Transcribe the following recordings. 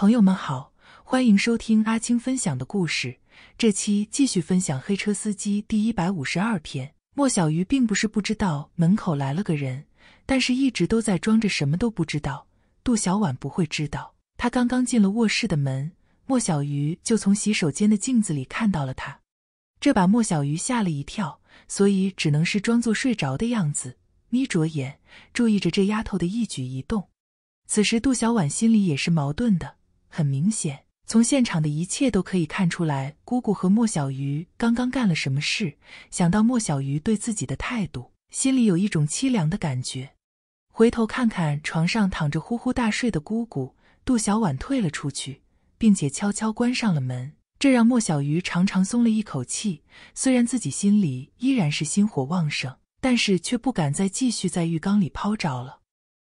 朋友们好，欢迎收听阿青分享的故事。这期继续分享《黑车司机》第一百五十二篇。莫小鱼并不是不知道门口来了个人，但是一直都在装着什么都不知道。杜小婉不会知道，她刚刚进了卧室的门，莫小鱼就从洗手间的镜子里看到了她，这把莫小鱼吓了一跳，所以只能是装作睡着的样子，眯着眼注意着这丫头的一举一动。此时杜小婉心里也是矛盾的。很明显，从现场的一切都可以看出来，姑姑和莫小鱼刚刚干了什么事。想到莫小鱼对自己的态度，心里有一种凄凉的感觉。回头看看床上躺着呼呼大睡的姑姑，杜小婉退了出去，并且悄悄关上了门。这让莫小鱼长长松了一口气。虽然自己心里依然是心火旺盛，但是却不敢再继续在浴缸里泡着了。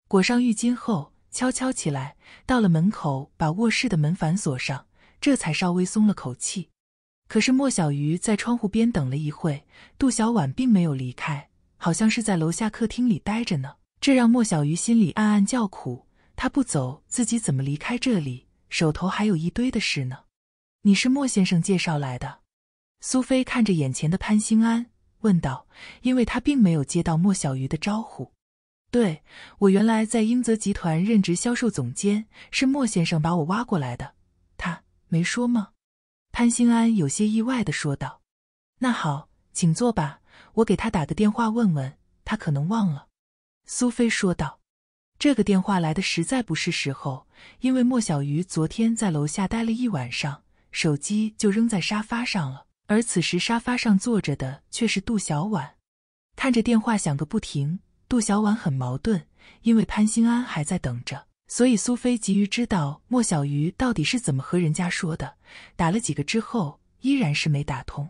裹上浴巾后。悄悄起来，到了门口，把卧室的门反锁上，这才稍微松了口气。可是莫小鱼在窗户边等了一会，杜小婉并没有离开，好像是在楼下客厅里待着呢。这让莫小鱼心里暗暗叫苦，他不走，自己怎么离开这里？手头还有一堆的事呢。你是莫先生介绍来的？苏菲看着眼前的潘兴安问道，因为他并没有接到莫小鱼的招呼。对我原来在英泽集团任职销售总监，是莫先生把我挖过来的，他没说吗？潘兴安有些意外的说道。那好，请坐吧，我给他打个电话问问，他可能忘了。苏菲说道。这个电话来的实在不是时候，因为莫小鱼昨天在楼下待了一晚上，手机就扔在沙发上了，而此时沙发上坐着的却是杜小婉，看着电话响个不停。杜小婉很矛盾，因为潘兴安还在等着，所以苏菲急于知道莫小鱼到底是怎么和人家说的。打了几个之后，依然是没打通。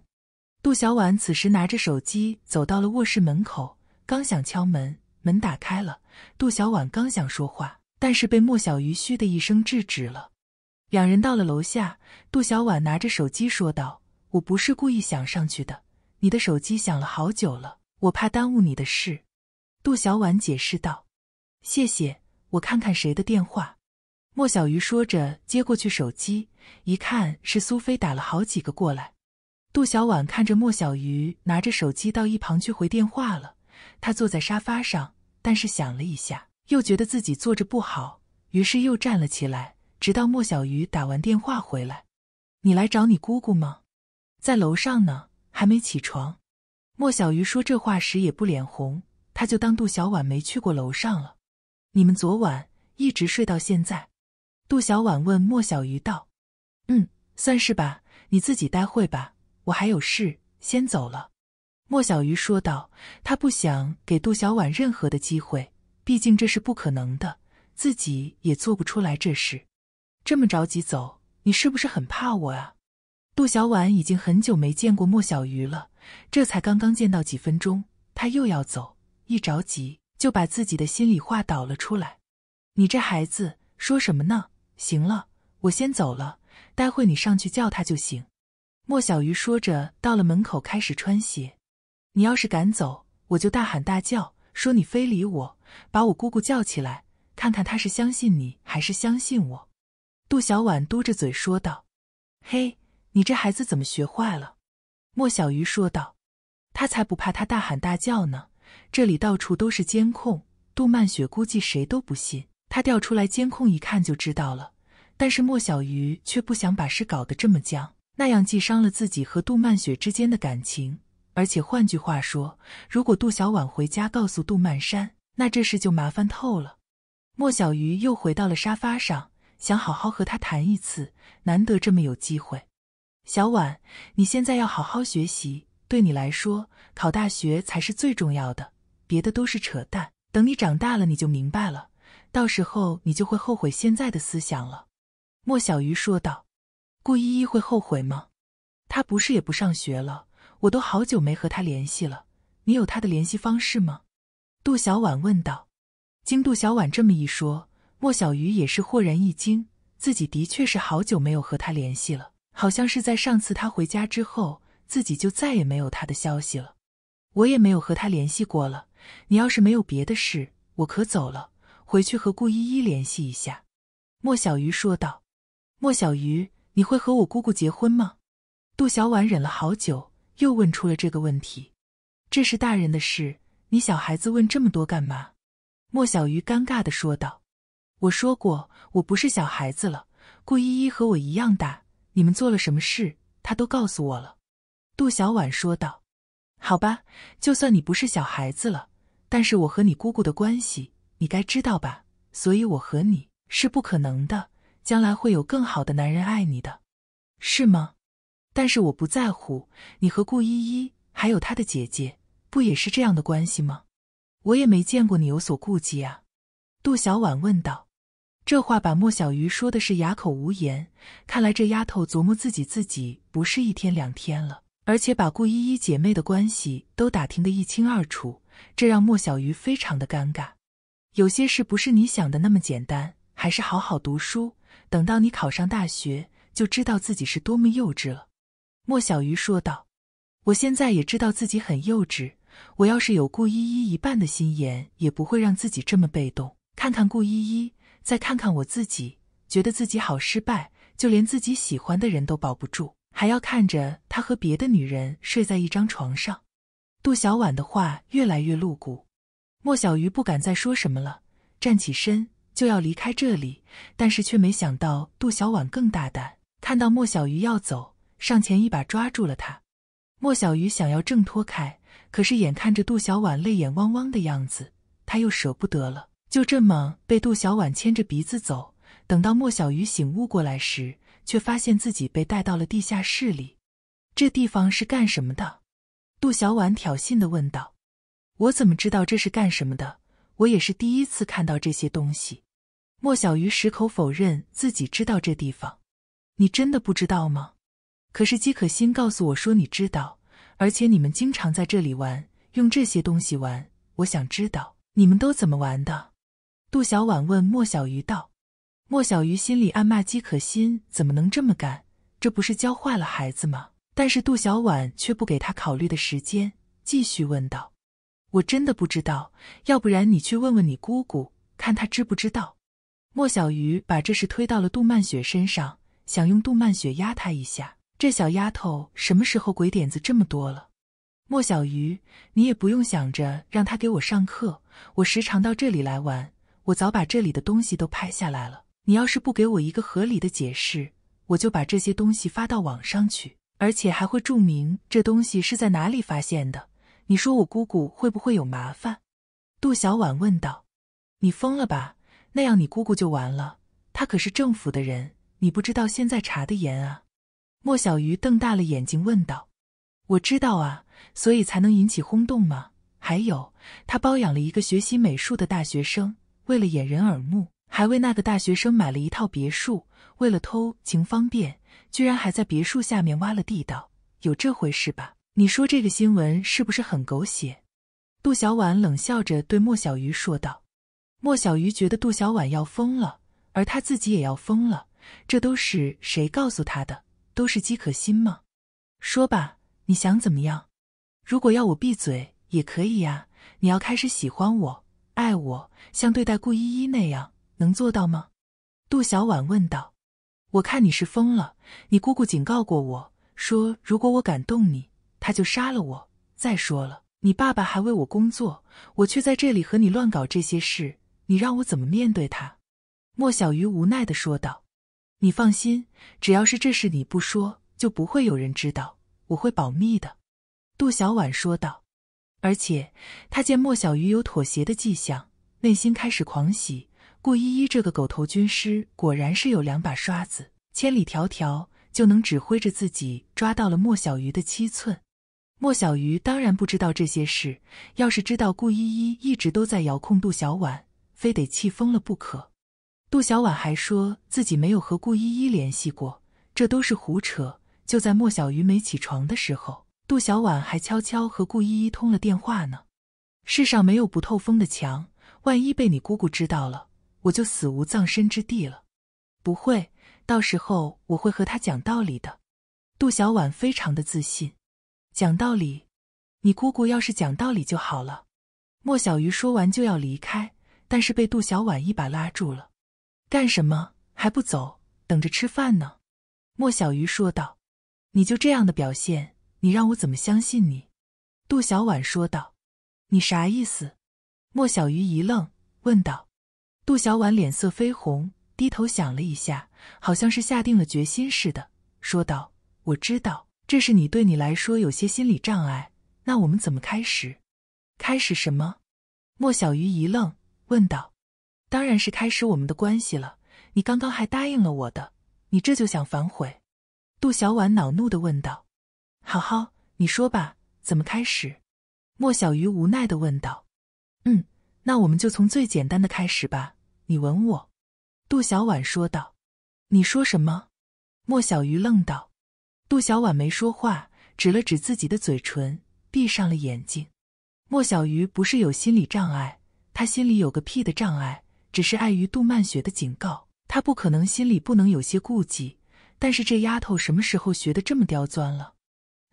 杜小婉此时拿着手机走到了卧室门口，刚想敲门，门打开了。杜小婉刚想说话，但是被莫小鱼嘘的一声制止了。两人到了楼下，杜小婉拿着手机说道：“我不是故意想上去的，你的手机响了好久了，我怕耽误你的事。”杜小婉解释道：“谢谢，我看看谁的电话。”莫小鱼说着接过去手机，一看是苏菲打了好几个过来。杜小婉看着莫小鱼拿着手机到一旁去回电话了，她坐在沙发上，但是想了一下，又觉得自己坐着不好，于是又站了起来，直到莫小鱼打完电话回来。你来找你姑姑吗？在楼上呢，还没起床。莫小鱼说这话时也不脸红。他就当杜小婉没去过楼上了。你们昨晚一直睡到现在？杜小婉问莫小鱼道：“嗯，算是吧。你自己待会吧，我还有事先走了。”莫小鱼说道。他不想给杜小婉任何的机会，毕竟这是不可能的，自己也做不出来这事。这么着急走，你是不是很怕我啊？杜小婉已经很久没见过莫小鱼了，这才刚刚见到几分钟，他又要走。一着急就把自己的心里话倒了出来。你这孩子说什么呢？行了，我先走了，待会你上去叫他就行。莫小鱼说着，到了门口开始穿鞋。你要是敢走，我就大喊大叫，说你非礼我，把我姑姑叫起来，看看她是相信你还是相信我。杜小婉嘟着嘴说道：“嘿，你这孩子怎么学坏了？”莫小鱼说道：“他才不怕他大喊大叫呢。”这里到处都是监控，杜曼雪估计谁都不信。她调出来监控一看就知道了。但是莫小鱼却不想把事搞得这么僵，那样既伤了自己和杜曼雪之间的感情，而且换句话说，如果杜小婉回家告诉杜曼山，那这事就麻烦透了。莫小鱼又回到了沙发上，想好好和他谈一次，难得这么有机会。小婉，你现在要好好学习。对你来说，考大学才是最重要的，别的都是扯淡。等你长大了，你就明白了。到时候你就会后悔现在的思想了。”莫小鱼说道。“顾依依会后悔吗？她不是也不上学了？我都好久没和她联系了。你有她的联系方式吗？”杜小婉问道。经杜小婉这么一说，莫小鱼也是豁然一惊，自己的确是好久没有和她联系了，好像是在上次她回家之后。自己就再也没有他的消息了，我也没有和他联系过了。你要是没有别的事，我可走了。回去和顾依依联系一下。”莫小鱼说道。“莫小鱼，你会和我姑姑结婚吗？”杜小婉忍了好久，又问出了这个问题。“这是大人的事，你小孩子问这么多干嘛？”莫小鱼尴尬的说道。“我说过，我不是小孩子了。顾依依和我一样大，你们做了什么事，她都告诉我了。”杜小婉说道：“好吧，就算你不是小孩子了，但是我和你姑姑的关系，你该知道吧？所以我和你是不可能的，将来会有更好的男人爱你的，是吗？但是我不在乎，你和顾依依还有她的姐姐，不也是这样的关系吗？我也没见过你有所顾忌啊。”杜小婉问道。这话把莫小鱼说的是哑口无言，看来这丫头琢磨自己自己不是一天两天了。而且把顾依依姐妹的关系都打听得一清二楚，这让莫小鱼非常的尴尬。有些事不是你想的那么简单，还是好好读书，等到你考上大学，就知道自己是多么幼稚了。莫小鱼说道：“我现在也知道自己很幼稚，我要是有顾依依一半的心眼，也不会让自己这么被动。看看顾依依，再看看我自己，觉得自己好失败，就连自己喜欢的人都保不住。”还要看着他和别的女人睡在一张床上，杜小婉的话越来越露骨，莫小鱼不敢再说什么了，站起身就要离开这里，但是却没想到杜小婉更大胆，看到莫小鱼要走，上前一把抓住了他。莫小鱼想要挣脱开，可是眼看着杜小婉泪眼汪汪的样子，他又舍不得了，就这么被杜小婉牵着鼻子走。等到莫小鱼醒悟过来时，却发现自己被带到了地下室里，这地方是干什么的？杜小婉挑衅的问道：“我怎么知道这是干什么的？我也是第一次看到这些东西。”莫小鱼矢口否认自己知道这地方。“你真的不知道吗？”可是姬可心告诉我说你知道，而且你们经常在这里玩，用这些东西玩。我想知道你们都怎么玩的。”杜小婉问莫小鱼道。莫小鱼心里暗骂：“姬可心怎么能这么干？这不是教坏了孩子吗？”但是杜小婉却不给他考虑的时间，继续问道：“我真的不知道，要不然你去问问你姑姑，看她知不知道？”莫小鱼把这事推到了杜曼雪身上，想用杜曼雪压她一下。这小丫头什么时候鬼点子这么多了？莫小鱼，你也不用想着让她给我上课。我时常到这里来玩，我早把这里的东西都拍下来了。你要是不给我一个合理的解释，我就把这些东西发到网上去，而且还会注明这东西是在哪里发现的。你说我姑姑会不会有麻烦？杜小婉问道。你疯了吧？那样你姑姑就完了。她可是政府的人，你不知道现在查的严啊？莫小鱼瞪大了眼睛问道。我知道啊，所以才能引起轰动吗？还有，他包养了一个学习美术的大学生，为了掩人耳目。还为那个大学生买了一套别墅，为了偷情方便，居然还在别墅下面挖了地道，有这回事吧？你说这个新闻是不是很狗血？杜小婉冷笑着对莫小鱼说道。莫小鱼觉得杜小婉要疯了，而他自己也要疯了，这都是谁告诉他的？都是姬可心吗？说吧，你想怎么样？如果要我闭嘴也可以呀，你要开始喜欢我、爱我，像对待顾依依那样。能做到吗？杜小婉问道。我看你是疯了。你姑姑警告过我说，如果我敢动你，她就杀了我。再说了，你爸爸还为我工作，我却在这里和你乱搞这些事，你让我怎么面对他？莫小鱼无奈的说道。你放心，只要是这事你不说，就不会有人知道，我会保密的。杜小婉说道。而且，他见莫小鱼有妥协的迹象，内心开始狂喜。顾依依这个狗头军师果然是有两把刷子，千里迢迢就能指挥着自己抓到了莫小鱼的七寸。莫小鱼当然不知道这些事，要是知道顾依依一直都在遥控杜小婉，非得气疯了不可。杜小婉还说自己没有和顾依依联系过，这都是胡扯。就在莫小鱼没起床的时候，杜小婉还悄悄和顾依依通了电话呢。世上没有不透风的墙，万一被你姑姑知道了。我就死无葬身之地了，不会，到时候我会和他讲道理的。杜小婉非常的自信。讲道理？你姑姑要是讲道理就好了。莫小鱼说完就要离开，但是被杜小婉一把拉住了。干什么？还不走？等着吃饭呢？莫小鱼说道。你就这样的表现，你让我怎么相信你？杜小婉说道。你啥意思？莫小鱼一愣，问道。杜小婉脸色绯红，低头想了一下，好像是下定了决心似的，说道：“我知道，这是你对你来说有些心理障碍。那我们怎么开始？开始什么？”莫小鱼一愣，问道：“当然是开始我们的关系了。你刚刚还答应了我的，你这就想反悔？”杜小婉恼怒的问道：“好好，你说吧，怎么开始？”莫小鱼无奈的问道：“嗯，那我们就从最简单的开始吧。”你吻我，杜小婉说道。你说什么？莫小鱼愣道。杜小婉没说话，指了指自己的嘴唇，闭上了眼睛。莫小鱼不是有心理障碍，他心里有个屁的障碍，只是碍于杜曼雪的警告，他不可能心里不能有些顾忌。但是这丫头什么时候学的这么刁钻了？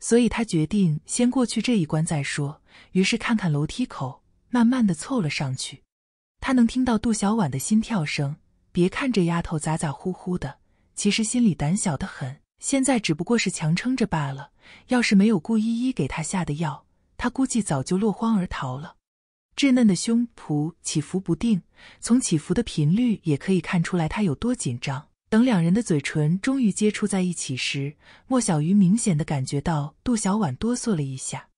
所以他决定先过去这一关再说。于是看看楼梯口，慢慢的凑了上去。他能听到杜小婉的心跳声，别看这丫头咋咋呼呼的，其实心里胆小的很。现在只不过是强撑着罢了。要是没有顾依依给他下的药，他估计早就落荒而逃了。稚嫩的胸脯起伏不定，从起伏的频率也可以看出来他有多紧张。等两人的嘴唇终于接触在一起时，莫小鱼明显的感觉到杜小婉哆嗦了一下。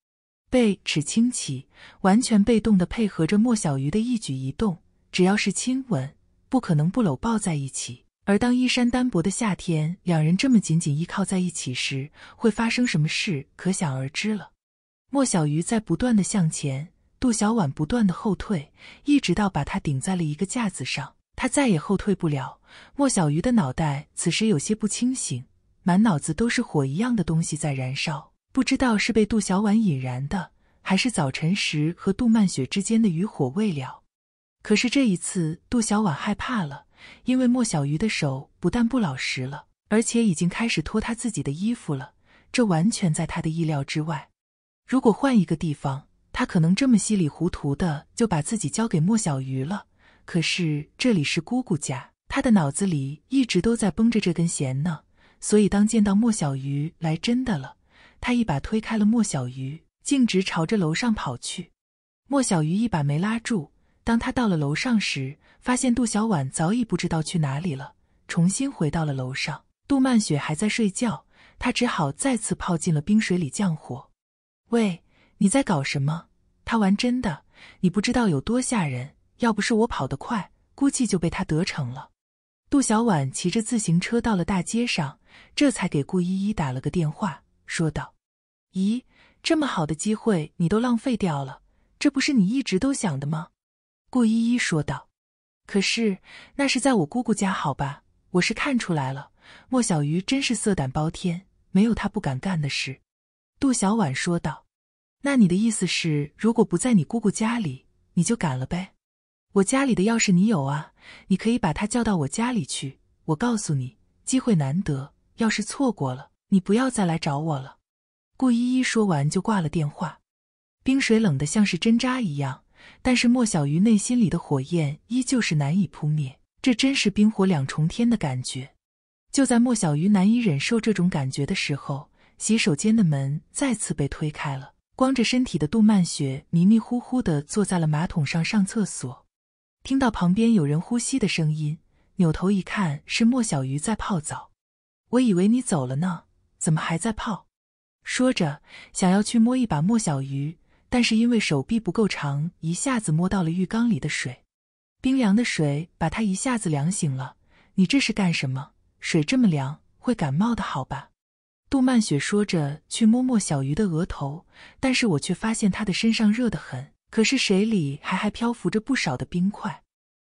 背齿轻起，完全被动的配合着莫小鱼的一举一动。只要是亲吻，不可能不搂抱在一起。而当衣衫单薄的夏天，两人这么紧紧依靠在一起时，会发生什么事，可想而知了。莫小鱼在不断的向前，杜小婉不断的后退，一直到把他顶在了一个架子上，他再也后退不了。莫小鱼的脑袋此时有些不清醒，满脑子都是火一样的东西在燃烧。不知道是被杜小婉引燃的，还是早晨时和杜曼雪之间的余火未了。可是这一次，杜小婉害怕了，因为莫小鱼的手不但不老实了，而且已经开始脱她自己的衣服了。这完全在她的意料之外。如果换一个地方，她可能这么稀里糊涂的就把自己交给莫小鱼了。可是这里是姑姑家，她的脑子里一直都在绷着这根弦呢。所以，当见到莫小鱼来真的了。他一把推开了莫小鱼，径直朝着楼上跑去。莫小鱼一把没拉住。当他到了楼上时，发现杜小婉早已不知道去哪里了。重新回到了楼上，杜曼雪还在睡觉，他只好再次泡进了冰水里降火。喂，你在搞什么？他玩真的，你不知道有多吓人。要不是我跑得快，估计就被他得逞了。杜小婉骑着自行车到了大街上，这才给顾依依打了个电话。说道：“咦，这么好的机会你都浪费掉了，这不是你一直都想的吗？”顾依依说道。“可是那是在我姑姑家，好吧？我是看出来了，莫小鱼真是色胆包天，没有他不敢干的事。”杜小婉说道。“那你的意思是，如果不在你姑姑家里，你就敢了呗？我家里的钥匙你有啊，你可以把他叫到我家里去。我告诉你，机会难得，要是错过了……”你不要再来找我了，顾依依说完就挂了电话。冰水冷得像是针扎一样，但是莫小鱼内心里的火焰依旧是难以扑灭。这真是冰火两重天的感觉。就在莫小鱼难以忍受这种感觉的时候，洗手间的门再次被推开了。光着身体的杜曼雪迷迷糊糊的坐在了马桶上上厕所，听到旁边有人呼吸的声音，扭头一看是莫小鱼在泡澡。我以为你走了呢。怎么还在泡？说着想要去摸一把莫小鱼，但是因为手臂不够长，一下子摸到了浴缸里的水，冰凉的水把他一下子凉醒了。你这是干什么？水这么凉，会感冒的，好吧？杜曼雪说着去摸莫小鱼的额头，但是我却发现他的身上热得很。可是水里还还漂浮着不少的冰块。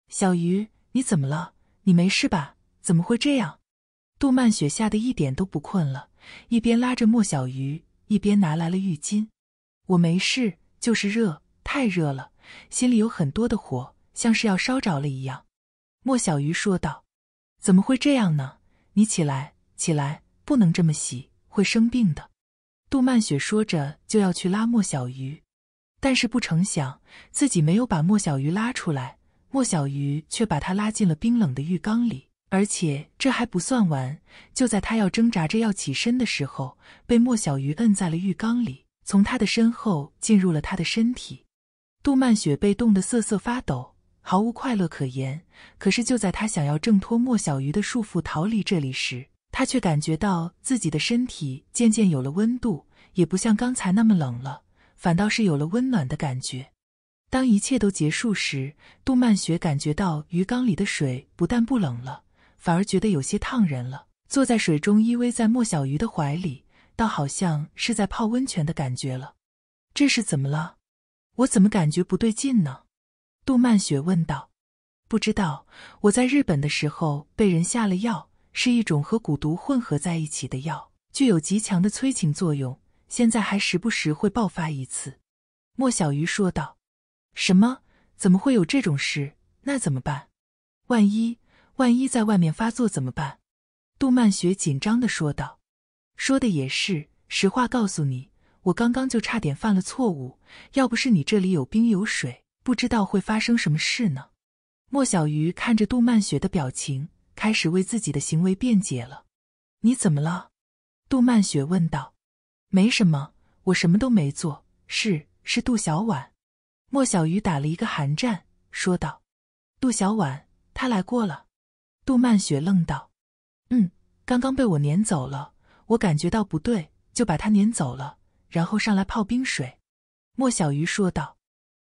小鱼，你怎么了？你没事吧？怎么会这样？杜曼雪吓得一点都不困了。一边拉着莫小鱼，一边拿来了浴巾。我没事，就是热，太热了，心里有很多的火，像是要烧着了一样。莫小鱼说道：“怎么会这样呢？你起来，起来，不能这么洗，会生病的。”杜曼雪说着就要去拉莫小鱼，但是不成想自己没有把莫小鱼拉出来，莫小鱼却把他拉进了冰冷的浴缸里。而且这还不算完，就在他要挣扎着要起身的时候，被莫小鱼摁在了浴缸里，从他的身后进入了他的身体。杜曼雪被冻得瑟瑟发抖，毫无快乐可言。可是就在他想要挣脱莫小鱼的束缚逃离这里时，他却感觉到自己的身体渐渐有了温度，也不像刚才那么冷了，反倒是有了温暖的感觉。当一切都结束时，杜曼雪感觉到鱼缸里的水不但不冷了。反而觉得有些烫人了。坐在水中，依偎在莫小鱼的怀里，倒好像是在泡温泉的感觉了。这是怎么了？我怎么感觉不对劲呢？杜曼雪问道。不知道，我在日本的时候被人下了药，是一种和蛊毒混合在一起的药，具有极强的催情作用。现在还时不时会爆发一次。莫小鱼说道。什么？怎么会有这种事？那怎么办？万一……万一在外面发作怎么办？杜曼雪紧张的说道。说的也是，实话告诉你，我刚刚就差点犯了错误，要不是你这里有冰有水，不知道会发生什么事呢。莫小鱼看着杜曼雪的表情，开始为自己的行为辩解了。你怎么了？杜曼雪问道。没什么，我什么都没做。是是，杜小婉。莫小鱼打了一个寒战，说道。杜小婉，她来过了。杜曼雪愣道：“嗯，刚刚被我撵走了。我感觉到不对，就把他撵走了。然后上来泡冰水。”莫小鱼说道。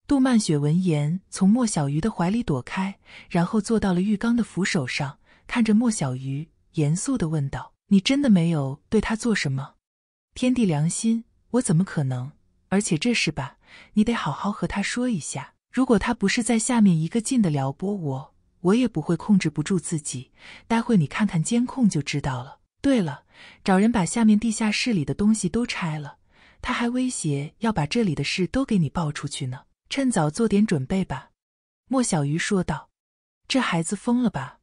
杜曼雪闻言，从莫小鱼的怀里躲开，然后坐到了浴缸的扶手上，看着莫小鱼，严肃的问道：“你真的没有对他做什么？天地良心，我怎么可能？而且这事吧，你得好好和他说一下。如果他不是在下面一个劲的撩拨我。”我也不会控制不住自己，待会你看看监控就知道了。对了，找人把下面地下室里的东西都拆了。他还威胁要把这里的事都给你报出去呢。趁早做点准备吧。”莫小鱼说道。“这孩子疯了吧？”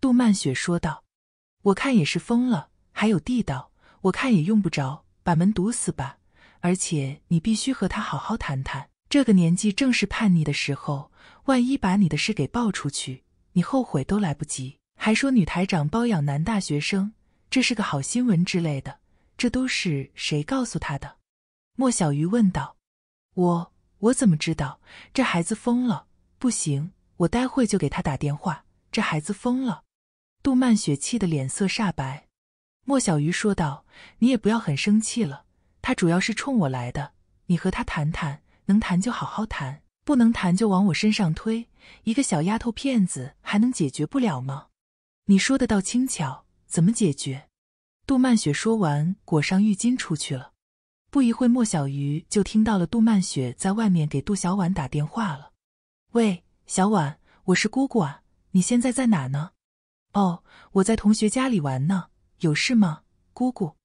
杜曼雪说道。“我看也是疯了。还有地道，我看也用不着，把门堵死吧。而且你必须和他好好谈谈，这个年纪正是叛逆的时候，万一把你的事给爆出去。”你后悔都来不及，还说女台长包养男大学生，这是个好新闻之类的，这都是谁告诉他的？莫小鱼问道。我我怎么知道？这孩子疯了，不行，我待会就给他打电话。这孩子疯了。杜曼雪气得脸色煞白。莫小鱼说道：“你也不要很生气了，他主要是冲我来的，你和他谈谈，能谈就好好谈。”不能谈就往我身上推，一个小丫头片子还能解决不了吗？你说的倒轻巧，怎么解决？杜曼雪说完，裹上浴巾出去了。不一会莫小鱼就听到了杜曼雪在外面给杜小婉打电话了：“喂，小婉，我是姑姑啊，你现在在哪呢？哦，我在同学家里玩呢，有事吗，姑姑？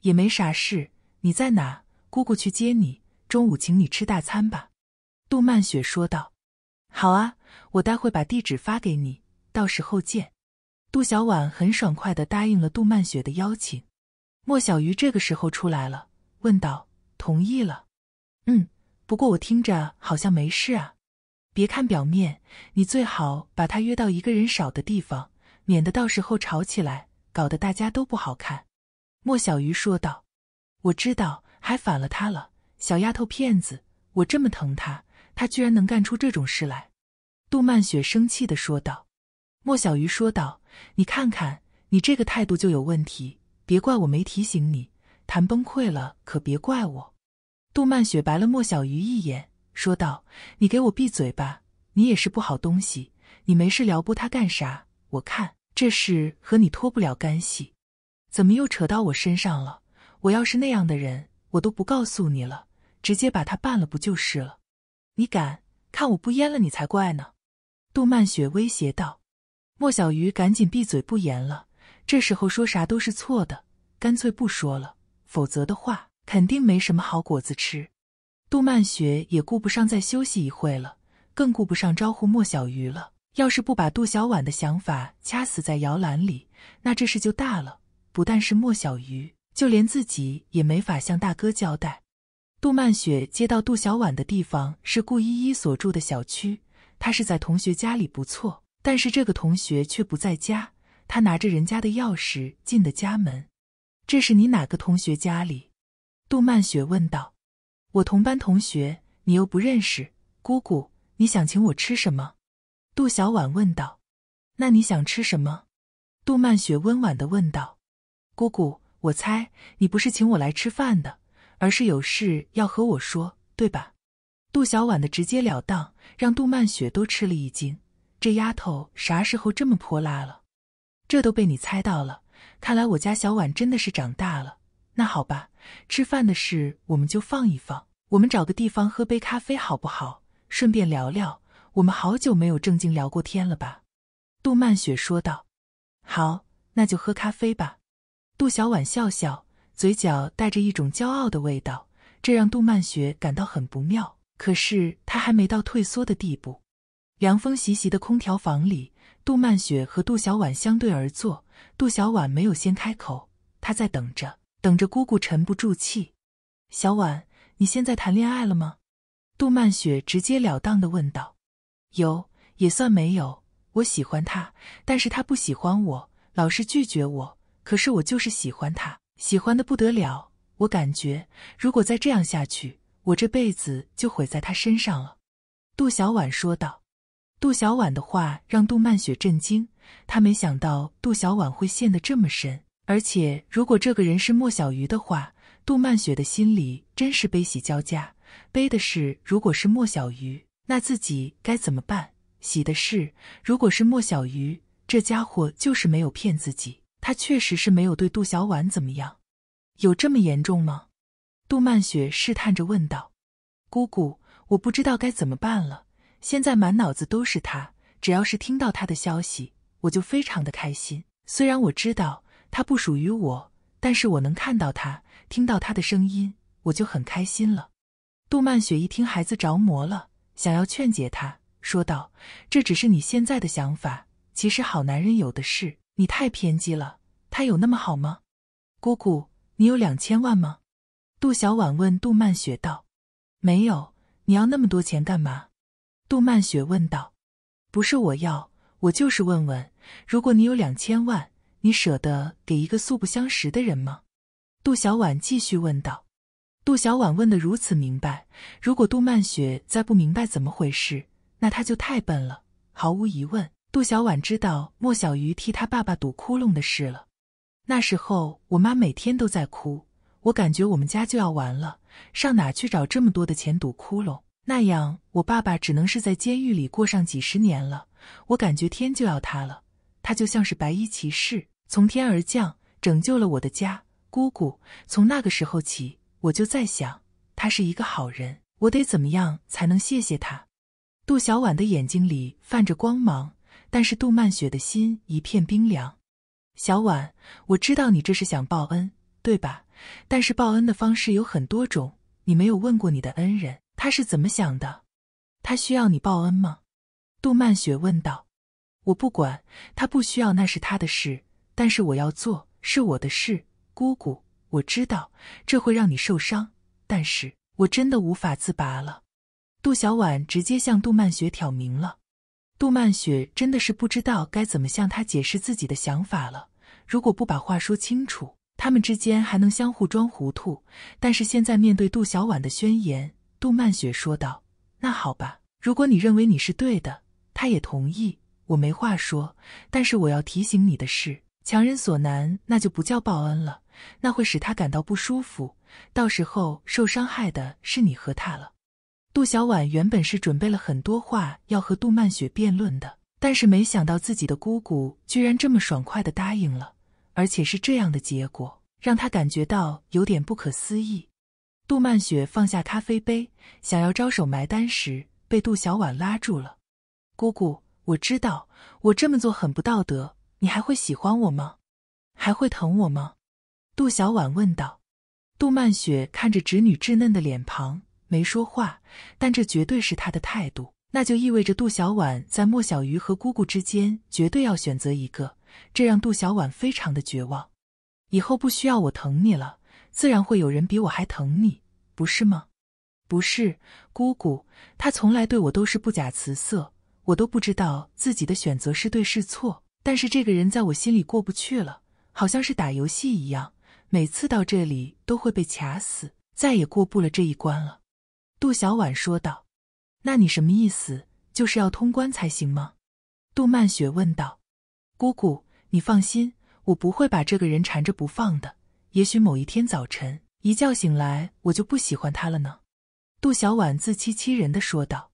也没啥事，你在哪？姑姑去接你，中午请你吃大餐吧。”杜曼雪说道：“好啊，我待会把地址发给你，到时候见。”杜小婉很爽快的答应了杜曼雪的邀请。莫小鱼这个时候出来了，问道：“同意了？嗯，不过我听着好像没事啊。别看表面，你最好把他约到一个人少的地方，免得到时候吵起来，搞得大家都不好看。”莫小鱼说道：“我知道，还反了他了，小丫头片子，我这么疼他，他居然能干出这种事来，杜曼雪生气地说道。莫小鱼说道：“你看看，你这个态度就有问题。别怪我没提醒你，谈崩溃了可别怪我。”杜曼雪白了莫小鱼一眼，说道：“你给我闭嘴吧！你也是不好东西，你没事撩拨他干啥？我看这事和你脱不了干系，怎么又扯到我身上了？我要是那样的人，我都不告诉你了，直接把他办了不就是了？”你敢看我不淹了你才怪呢！杜曼雪威胁道。莫小鱼赶紧闭嘴不言了，这时候说啥都是错的，干脆不说了。否则的话，肯定没什么好果子吃。杜曼雪也顾不上再休息一会了，更顾不上招呼莫小鱼了。要是不把杜小婉的想法掐死在摇篮里，那这事就大了。不但是莫小鱼，就连自己也没法向大哥交代。杜曼雪接到杜小婉的地方是顾依依所住的小区，她是在同学家里，不错，但是这个同学却不在家。她拿着人家的钥匙进的家门。这是你哪个同学家里？杜曼雪问道。我同班同学，你又不认识，姑姑，你想请我吃什么？杜小婉问道。那你想吃什么？杜曼雪温婉的问道。姑姑，我猜你不是请我来吃饭的。而是有事要和我说，对吧？杜小婉的直截了当让杜曼雪都吃了一惊，这丫头啥时候这么泼辣了？这都被你猜到了，看来我家小婉真的是长大了。那好吧，吃饭的事我们就放一放，我们找个地方喝杯咖啡好不好？顺便聊聊，我们好久没有正经聊过天了吧？杜曼雪说道。好，那就喝咖啡吧。杜小婉笑笑。嘴角带着一种骄傲的味道，这让杜曼雪感到很不妙。可是她还没到退缩的地步。凉风习习的空调房里，杜曼雪和杜小婉相对而坐。杜小婉没有先开口，她在等着，等着姑姑沉不住气。小婉，你现在谈恋爱了吗？杜曼雪直截了当的问道。有也算没有，我喜欢他，但是他不喜欢我，老是拒绝我。可是我就是喜欢他。喜欢的不得了，我感觉如果再这样下去，我这辈子就毁在他身上了。”杜小婉说道。杜小婉的话让杜曼雪震惊，她没想到杜小婉会陷得这么深。而且，如果这个人是莫小鱼的话，杜曼雪的心里真是悲喜交加。悲的是，如果是莫小鱼，那自己该怎么办？喜的是，如果是莫小鱼，这家伙就是没有骗自己。他确实是没有对杜小婉怎么样，有这么严重吗？杜曼雪试探着问道：“姑姑，我不知道该怎么办了，现在满脑子都是他，只要是听到他的消息，我就非常的开心。虽然我知道他不属于我，但是我能看到他，听到他的声音，我就很开心了。”杜曼雪一听孩子着魔了，想要劝解他，说道：“这只是你现在的想法，其实好男人有的是。”你太偏激了，他有那么好吗？姑姑，你有两千万吗？杜小婉问杜曼雪道：“没有，你要那么多钱干嘛？”杜曼雪问道：“不是我要，我就是问问，如果你有两千万，你舍得给一个素不相识的人吗？”杜小婉继续问道。杜小婉问得如此明白，如果杜曼雪再不明白怎么回事，那她就太笨了，毫无疑问。杜小婉知道莫小鱼替他爸爸堵窟窿的事了。那时候，我妈每天都在哭，我感觉我们家就要完了。上哪去找这么多的钱堵窟窿？那样，我爸爸只能是在监狱里过上几十年了。我感觉天就要塌了。他就像是白衣骑士从天而降，拯救了我的家。姑姑，从那个时候起，我就在想，他是一个好人，我得怎么样才能谢谢他？杜小婉的眼睛里泛着光芒。但是杜曼雪的心一片冰凉。小婉，我知道你这是想报恩，对吧？但是报恩的方式有很多种，你没有问过你的恩人他是怎么想的，他需要你报恩吗？杜曼雪问道。我不管，他不需要那是他的事，但是我要做是我的事。姑姑，我知道这会让你受伤，但是我真的无法自拔了。杜小婉直接向杜曼雪挑明了。杜曼雪真的是不知道该怎么向他解释自己的想法了。如果不把话说清楚，他们之间还能相互装糊涂。但是现在面对杜小婉的宣言，杜曼雪说道：“那好吧，如果你认为你是对的，他也同意，我没话说。但是我要提醒你的是，强人所难，那就不叫报恩了，那会使他感到不舒服，到时候受伤害的是你和他了。”杜小婉原本是准备了很多话要和杜曼雪辩论的，但是没想到自己的姑姑居然这么爽快的答应了，而且是这样的结果，让她感觉到有点不可思议。杜曼雪放下咖啡杯，想要招手埋单时，被杜小婉拉住了。“姑姑，我知道我这么做很不道德，你还会喜欢我吗？还会疼我吗？”杜小婉问道。杜曼雪看着侄女稚嫩的脸庞。没说话，但这绝对是他的态度。那就意味着杜小婉在莫小鱼和姑姑之间绝对要选择一个，这让杜小婉非常的绝望。以后不需要我疼你了，自然会有人比我还疼你，不是吗？不是，姑姑，他从来对我都是不假辞色，我都不知道自己的选择是对是错。但是这个人在我心里过不去了，好像是打游戏一样，每次到这里都会被卡死，再也过不了这一关了。杜小婉说道：“那你什么意思？就是要通关才行吗？”杜曼雪问道。“姑姑，你放心，我不会把这个人缠着不放的。也许某一天早晨一觉醒来，我就不喜欢他了呢。”杜小婉自欺欺人的说道。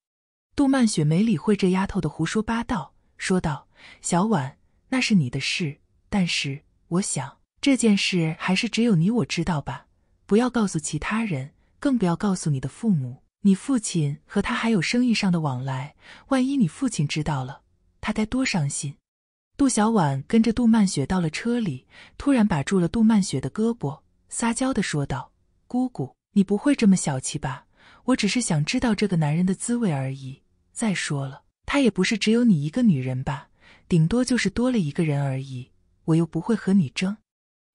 杜曼雪没理会这丫头的胡说八道，说道：“小婉，那是你的事，但是我想这件事还是只有你我知道吧，不要告诉其他人。”更不要告诉你的父母，你父亲和他还有生意上的往来，万一你父亲知道了，他该多伤心。杜小婉跟着杜曼雪到了车里，突然把住了杜曼雪的胳膊，撒娇的说道：“姑姑，你不会这么小气吧？我只是想知道这个男人的滋味而已。再说了，他也不是只有你一个女人吧？顶多就是多了一个人而已，我又不会和你争。”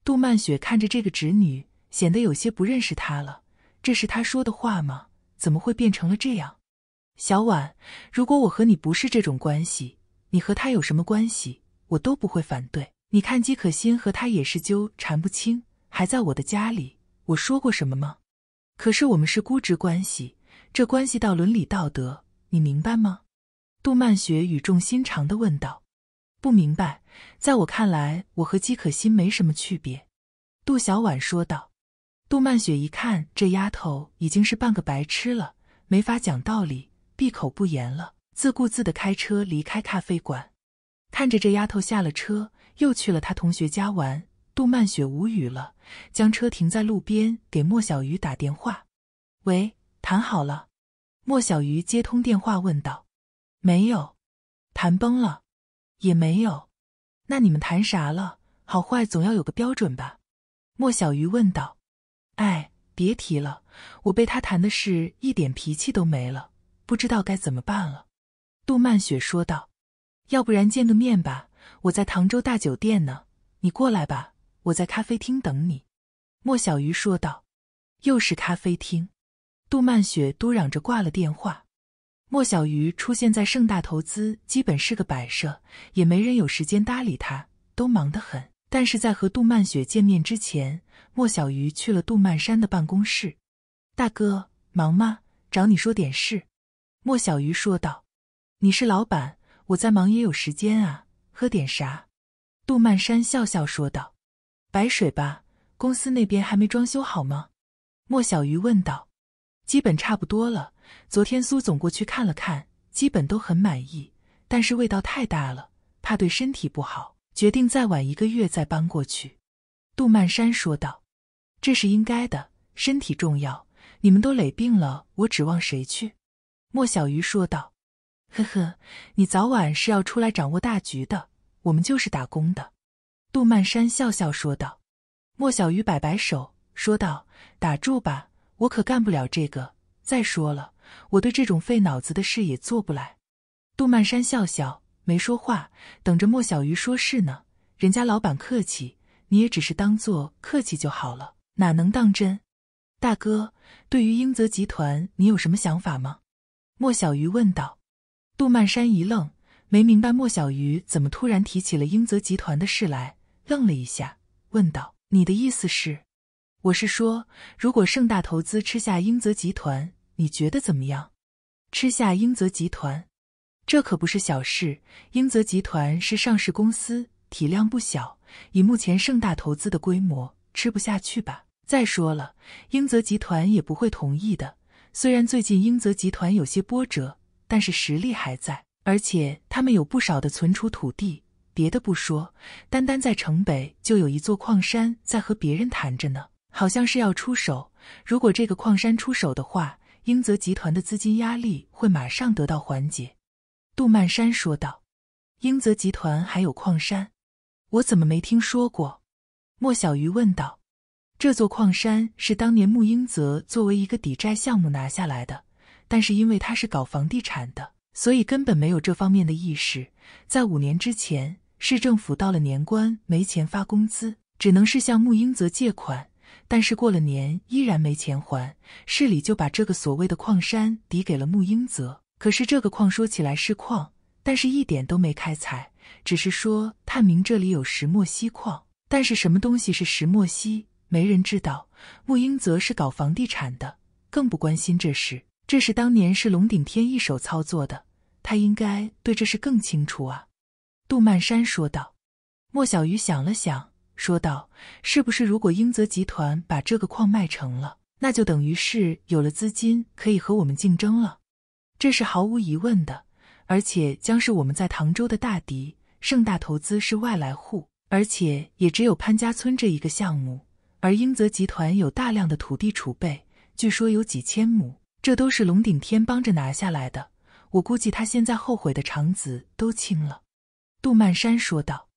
杜曼雪看着这个侄女，显得有些不认识她了。这是他说的话吗？怎么会变成了这样？小婉，如果我和你不是这种关系，你和他有什么关系，我都不会反对。你看，姬可心和他也是纠缠不清，还在我的家里。我说过什么吗？可是我们是姑侄关系，这关系到伦理道德，你明白吗？杜曼雪语重心长地问道。不明白，在我看来，我和姬可心没什么区别。杜小婉说道。杜曼雪一看，这丫头已经是半个白痴了，没法讲道理，闭口不言了，自顾自的开车离开咖啡馆。看着这丫头下了车，又去了她同学家玩，杜曼雪无语了，将车停在路边，给莫小鱼打电话：“喂，谈好了。”莫小鱼接通电话问道：“没有？谈崩了？也没有？那你们谈啥了？好坏总要有个标准吧？”莫小鱼问道。哎，别提了，我被他谈的事，一点脾气都没了，不知道该怎么办了。杜曼雪说道：“要不然见个面吧，我在唐州大酒店呢，你过来吧，我在咖啡厅等你。”莫小鱼说道：“又是咖啡厅。”杜曼雪嘟嚷着挂了电话。莫小鱼出现在盛大投资，基本是个摆设，也没人有时间搭理他，都忙得很。但是在和杜曼雪见面之前，莫小鱼去了杜曼山的办公室。“大哥，忙吗？找你说点事。”莫小鱼说道。“你是老板，我在忙也有时间啊。”“喝点啥？”杜曼山笑笑说道。“白水吧，公司那边还没装修好吗？”莫小鱼问道。“基本差不多了，昨天苏总过去看了看，基本都很满意，但是味道太大了，怕对身体不好。”决定再晚一个月再搬过去，杜曼山说道：“这是应该的，身体重要。你们都累病了，我指望谁去？”莫小鱼说道：“呵呵，你早晚是要出来掌握大局的，我们就是打工的。”杜曼山笑笑说道。莫小鱼摆摆手说道：“打住吧，我可干不了这个。再说了，我对这种费脑子的事也做不来。”杜曼山笑笑。没说话，等着莫小鱼说事呢。人家老板客气，你也只是当做客气就好了，哪能当真？大哥，对于英泽集团，你有什么想法吗？莫小鱼问道。杜曼山一愣，没明白莫小鱼怎么突然提起了英泽集团的事来，愣了一下，问道：“你的意思是？我是说，如果盛大投资吃下英泽集团，你觉得怎么样？吃下英泽集团？”这可不是小事。英泽集团是上市公司，体量不小。以目前盛大投资的规模，吃不下去吧？再说了，英泽集团也不会同意的。虽然最近英泽集团有些波折，但是实力还在，而且他们有不少的存储土地。别的不说，单单在城北就有一座矿山在和别人谈着呢，好像是要出手。如果这个矿山出手的话，英泽集团的资金压力会马上得到缓解。杜曼山说道：“英泽集团还有矿山，我怎么没听说过？”莫小鱼问道：“这座矿山是当年穆英泽作为一个抵债项目拿下来的，但是因为他是搞房地产的，所以根本没有这方面的意识。在五年之前，市政府到了年关没钱发工资，只能是向穆英泽借款，但是过了年依然没钱还，市里就把这个所谓的矿山抵给了穆英泽。”可是这个矿说起来是矿，但是一点都没开采，只是说探明这里有石墨烯矿。但是什么东西是石墨烯，没人知道。穆英则是搞房地产的，更不关心这事。这是当年是龙顶天一手操作的，他应该对这事更清楚啊。”杜曼山说道。莫小鱼想了想，说道：“是不是如果英泽集团把这个矿卖成了，那就等于是有了资金，可以和我们竞争了？”这是毫无疑问的，而且将是我们在唐州的大敌。盛大投资是外来户，而且也只有潘家村这一个项目。而英泽集团有大量的土地储备，据说有几千亩，这都是龙顶天帮着拿下来的。我估计他现在后悔的肠子都青了。”杜曼山说道。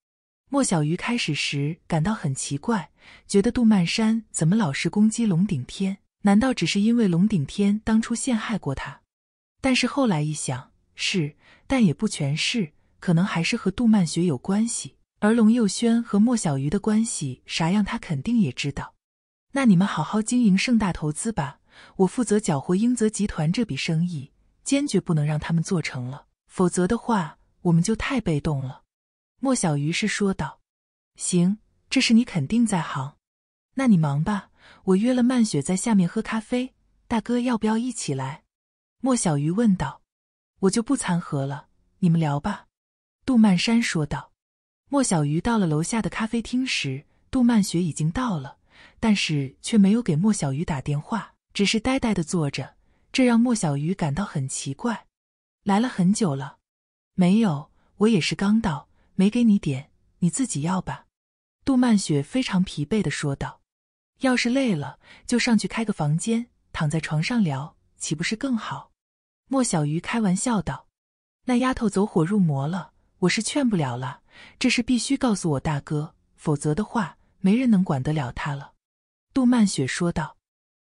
莫小鱼开始时感到很奇怪，觉得杜曼山怎么老是攻击龙顶天？难道只是因为龙顶天当初陷害过他？但是后来一想是，但也不全是，可能还是和杜曼雪有关系。而龙佑轩和莫小鱼的关系啥样，他肯定也知道。那你们好好经营盛大投资吧，我负责搅和英泽集团这笔生意，坚决不能让他们做成了，否则的话我们就太被动了。莫小鱼是说道：“行，这事你肯定在行，那你忙吧，我约了曼雪在下面喝咖啡，大哥要不要一起来？”莫小鱼问道：“我就不掺和了，你们聊吧。”杜曼山说道。莫小鱼到了楼下的咖啡厅时，杜曼雪已经到了，但是却没有给莫小鱼打电话，只是呆呆的坐着，这让莫小鱼感到很奇怪。来了很久了，没有，我也是刚到，没给你点，你自己要吧。”杜曼雪非常疲惫的说道：“要是累了，就上去开个房间，躺在床上聊，岂不是更好？”莫小鱼开玩笑道：“那丫头走火入魔了，我是劝不了了。这事必须告诉我大哥，否则的话，没人能管得了她了。”杜曼雪说道。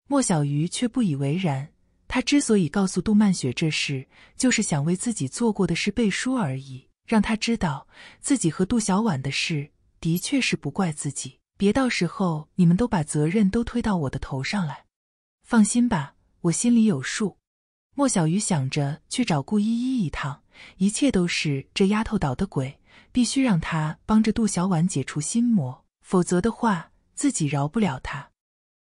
莫小鱼却不以为然。他之所以告诉杜曼雪这事，就是想为自己做过的事背书而已，让他知道自己和杜小婉的事的确是不怪自己。别到时候你们都把责任都推到我的头上来。放心吧，我心里有数。莫小鱼想着去找顾依依一趟，一切都是这丫头捣的鬼，必须让她帮着杜小婉解除心魔，否则的话自己饶不了她。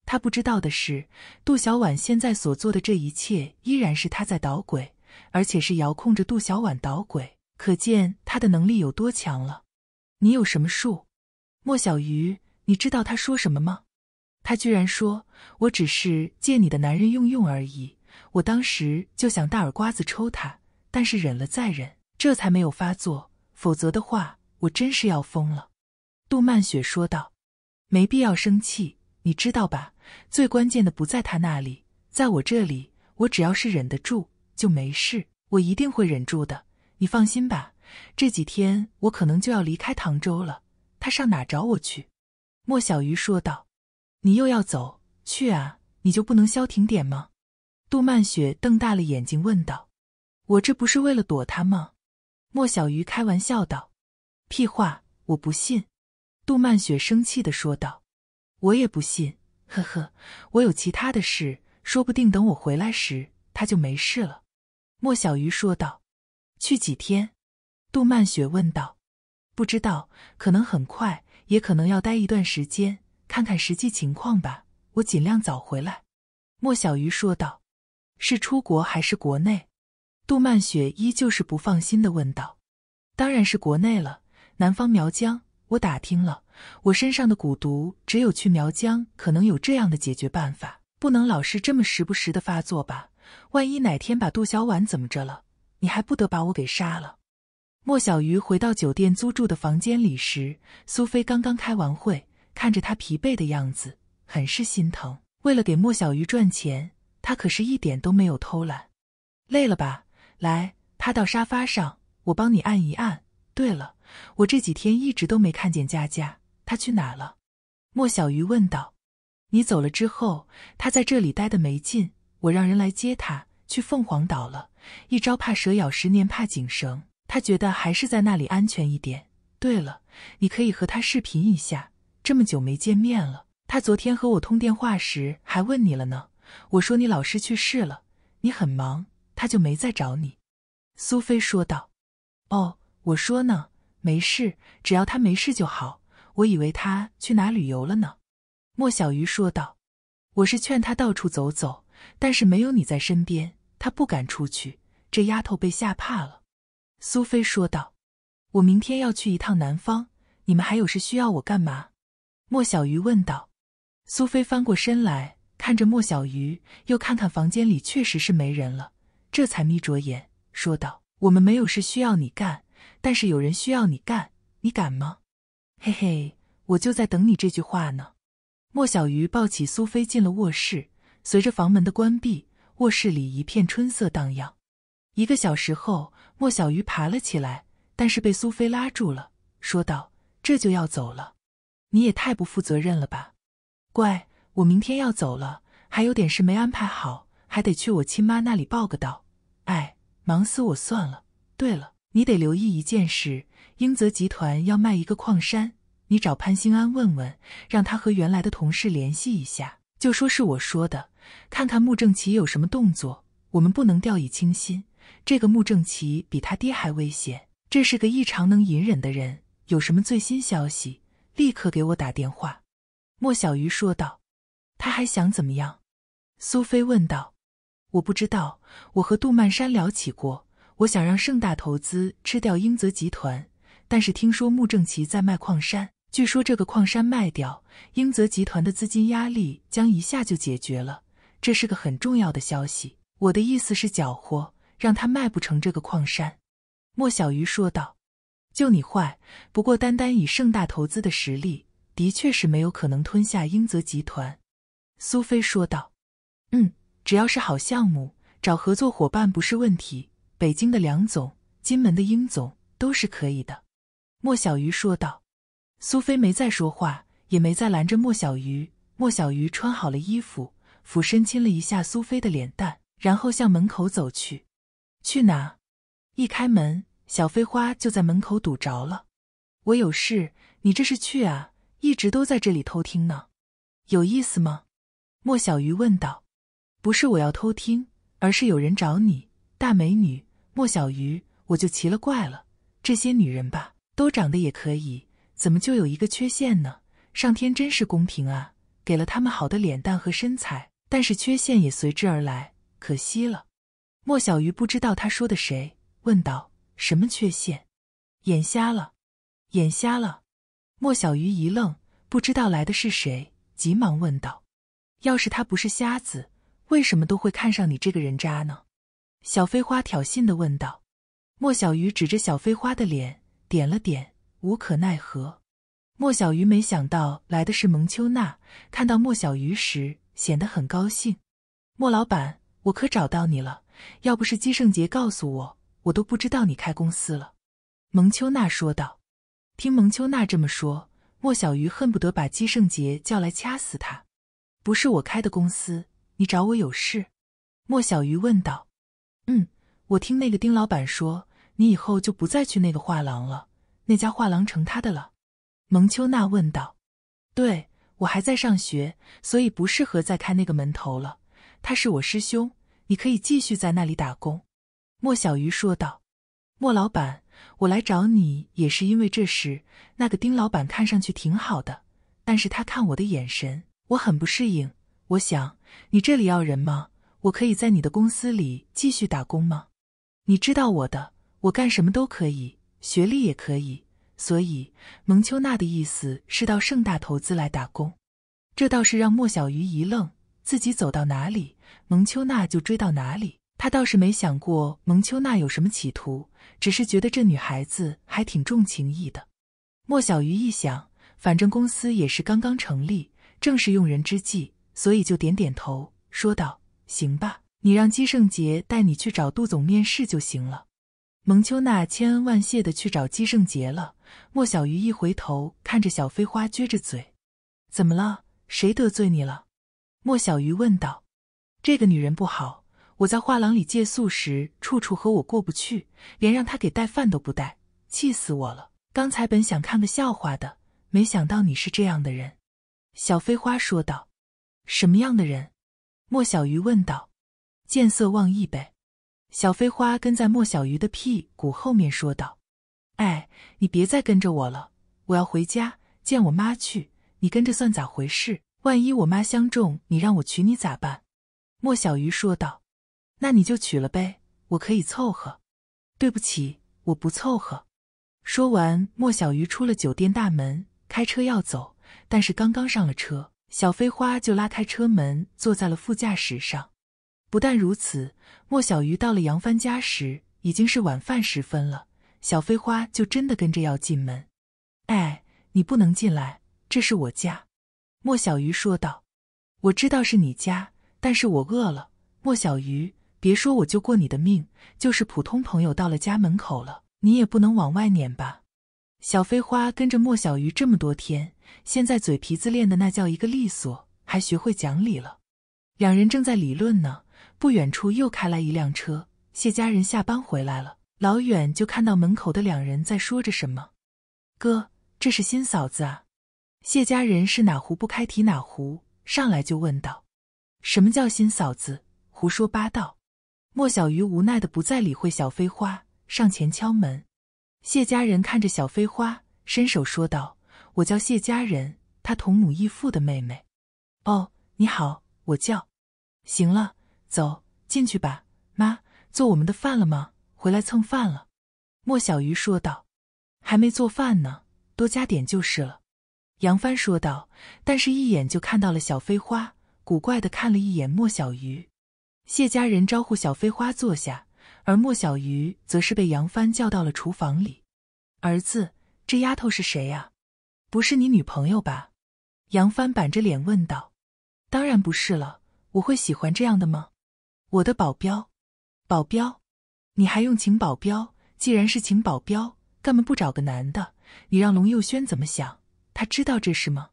他不知道的是，杜小婉现在所做的这一切依然是他在捣鬼，而且是遥控着杜小婉捣鬼，可见他的能力有多强了。你有什么数，莫小鱼？你知道他说什么吗？他居然说：“我只是借你的男人用用而已。”我当时就想大耳刮子抽他，但是忍了再忍，这才没有发作。否则的话，我真是要疯了。”杜曼雪说道，“没必要生气，你知道吧？最关键的不在他那里，在我这里。我只要是忍得住，就没事。我一定会忍住的，你放心吧。这几天我可能就要离开唐州了，他上哪找我去？”莫小鱼说道，“你又要走去啊？你就不能消停点吗？”杜曼雪瞪大了眼睛问道：“我这不是为了躲他吗？”莫小鱼开玩笑道：“屁话，我不信。”杜曼雪生气的说道：“我也不信。”呵呵，我有其他的事，说不定等我回来时他就没事了。”莫小鱼说道。“去几天？”杜曼雪问道。“不知道，可能很快，也可能要待一段时间，看看实际情况吧。我尽量早回来。”莫小鱼说道。是出国还是国内？杜曼雪依旧是不放心的问道：“当然是国内了，南方苗疆。我打听了，我身上的蛊毒，只有去苗疆可能有这样的解决办法。不能老是这么时不时的发作吧？万一哪天把杜小婉怎么着了，你还不得把我给杀了？”莫小鱼回到酒店租住的房间里时，苏菲刚刚开完会，看着他疲惫的样子，很是心疼。为了给莫小鱼赚钱。他可是一点都没有偷懒，累了吧？来，趴到沙发上，我帮你按一按。对了，我这几天一直都没看见佳佳，她去哪了？莫小鱼问道。你走了之后，她在这里待的没劲，我让人来接她去凤凰岛了。一朝怕蛇咬，十年怕井绳。她觉得还是在那里安全一点。对了，你可以和她视频一下，这么久没见面了。她昨天和我通电话时还问你了呢。我说你老师去世了，你很忙，他就没再找你。”苏菲说道。“哦，我说呢，没事，只要他没事就好。我以为他去哪旅游了呢。”莫小鱼说道。“我是劝他到处走走，但是没有你在身边，他不敢出去。这丫头被吓怕了。”苏菲说道。“我明天要去一趟南方，你们还有事需要我干嘛？”莫小鱼问道。苏菲翻过身来。看着莫小鱼，又看看房间里确实是没人了，这才眯着眼说道：“我们没有事需要你干，但是有人需要你干，你敢吗？”嘿嘿，我就在等你这句话呢。莫小鱼抱起苏菲进了卧室，随着房门的关闭，卧室里一片春色荡漾。一个小时后，莫小鱼爬了起来，但是被苏菲拉住了，说道：“这就要走了，你也太不负责任了吧，乖。”我明天要走了，还有点事没安排好，还得去我亲妈那里报个到。哎，忙死我算了。对了，你得留意一件事，英泽集团要卖一个矿山，你找潘兴安问问，让他和原来的同事联系一下，就说是我说的。看看穆正奇有什么动作，我们不能掉以轻心。这个穆正奇比他爹还危险，这是个异常能隐忍的人。有什么最新消息，立刻给我打电话。莫小鱼说道。他还想怎么样？苏菲问道。我不知道，我和杜曼山聊起过。我想让盛大投资吃掉英泽集团，但是听说穆正奇在卖矿山。据说这个矿山卖掉，英泽集团的资金压力将一下就解决了。这是个很重要的消息。我的意思是搅和，让他卖不成这个矿山。”莫小鱼说道。“就你坏。不过，单单以盛大投资的实力，的确是没有可能吞下英泽集团。”苏菲说道：“嗯，只要是好项目，找合作伙伴不是问题。北京的梁总，金门的英总都是可以的。”莫小鱼说道。苏菲没再说话，也没再拦着莫小鱼。莫小鱼穿好了衣服，俯身亲了一下苏菲的脸蛋，然后向门口走去。去哪？一开门，小飞花就在门口堵着了。我有事，你这是去啊？一直都在这里偷听呢，有意思吗？莫小鱼问道：“不是我要偷听，而是有人找你，大美女莫小鱼。”我就奇了怪了，这些女人吧，都长得也可以，怎么就有一个缺陷呢？上天真是公平啊，给了她们好的脸蛋和身材，但是缺陷也随之而来，可惜了。莫小鱼不知道他说的谁，问道：“什么缺陷？眼瞎了？眼瞎了？”莫小鱼一愣，不知道来的是谁，急忙问道。要是他不是瞎子，为什么都会看上你这个人渣呢？”小飞花挑衅的问道。莫小鱼指着小飞花的脸，点了点，无可奈何。莫小鱼没想到来的是蒙秋娜，看到莫小鱼时显得很高兴。“莫老板，我可找到你了！要不是姬圣杰告诉我，我都不知道你开公司了。”蒙秋娜说道。听蒙秋娜这么说，莫小鱼恨不得把姬圣杰叫来掐死他。不是我开的公司，你找我有事？”莫小鱼问道。“嗯，我听那个丁老板说，你以后就不再去那个画廊了，那家画廊成他的了。”蒙秋娜问道。“对，我还在上学，所以不适合再开那个门头了。他是我师兄，你可以继续在那里打工。”莫小鱼说道。“莫老板，我来找你也是因为这事。那个丁老板看上去挺好的，但是他看我的眼神……”我很不适应。我想，你这里要人吗？我可以在你的公司里继续打工吗？你知道我的，我干什么都可以，学历也可以。所以，蒙秋娜的意思是到盛大投资来打工，这倒是让莫小鱼一愣。自己走到哪里，蒙秋娜就追到哪里。他倒是没想过蒙秋娜有什么企图，只是觉得这女孩子还挺重情义的。莫小鱼一想，反正公司也是刚刚成立。正是用人之际，所以就点点头，说道：“行吧，你让姬圣杰带你去找杜总面试就行了。”蒙秋娜千恩万谢的去找姬圣杰了。莫小鱼一回头，看着小飞花，撅着嘴：“怎么了？谁得罪你了？”莫小鱼问道：“这个女人不好，我在画廊里借宿时，处处和我过不去，连让她给带饭都不带，气死我了。刚才本想看个笑话的，没想到你是这样的人。”小飞花说道：“什么样的人？”莫小鱼问道。“见色忘义呗。”小飞花跟在莫小鱼的屁股后面说道。“哎，你别再跟着我了，我要回家见我妈去。你跟着算咋回事？万一我妈相中你，让我娶你咋办？”莫小鱼说道。“那你就娶了呗，我可以凑合。”“对不起，我不凑合。”说完，莫小鱼出了酒店大门，开车要走。但是刚刚上了车，小飞花就拉开车门，坐在了副驾驶上。不但如此，莫小鱼到了杨帆家时，已经是晚饭时分了，小飞花就真的跟着要进门。哎，你不能进来，这是我家。”莫小鱼说道，“我知道是你家，但是我饿了。”莫小鱼，别说我救过你的命，就是普通朋友到了家门口了，你也不能往外撵吧。小飞花跟着莫小鱼这么多天，现在嘴皮子练的那叫一个利索，还学会讲理了。两人正在理论呢，不远处又开来一辆车，谢家人下班回来了，老远就看到门口的两人在说着什么。哥，这是新嫂子啊！谢家人是哪壶不开提哪壶，上来就问道：“什么叫新嫂子？胡说八道！”莫小鱼无奈的不再理会小飞花，上前敲门。谢家人看着小飞花，伸手说道：“我叫谢家人，他同母异父的妹妹。”“哦，你好，我叫……行了，走进去吧。”“妈，做我们的饭了吗？回来蹭饭了。”莫小鱼说道。“还没做饭呢，多加点就是了。”杨帆说道。但是，一眼就看到了小飞花，古怪的看了一眼莫小鱼。谢家人招呼小飞花坐下。而莫小鱼则是被杨帆叫到了厨房里。“儿子，这丫头是谁呀？不是你女朋友吧？”杨帆板着脸问道。“当然不是了，我会喜欢这样的吗？我的保镖，保镖，你还用请保镖？既然是请保镖，干嘛不找个男的？你让龙佑轩怎么想？他知道这事吗？”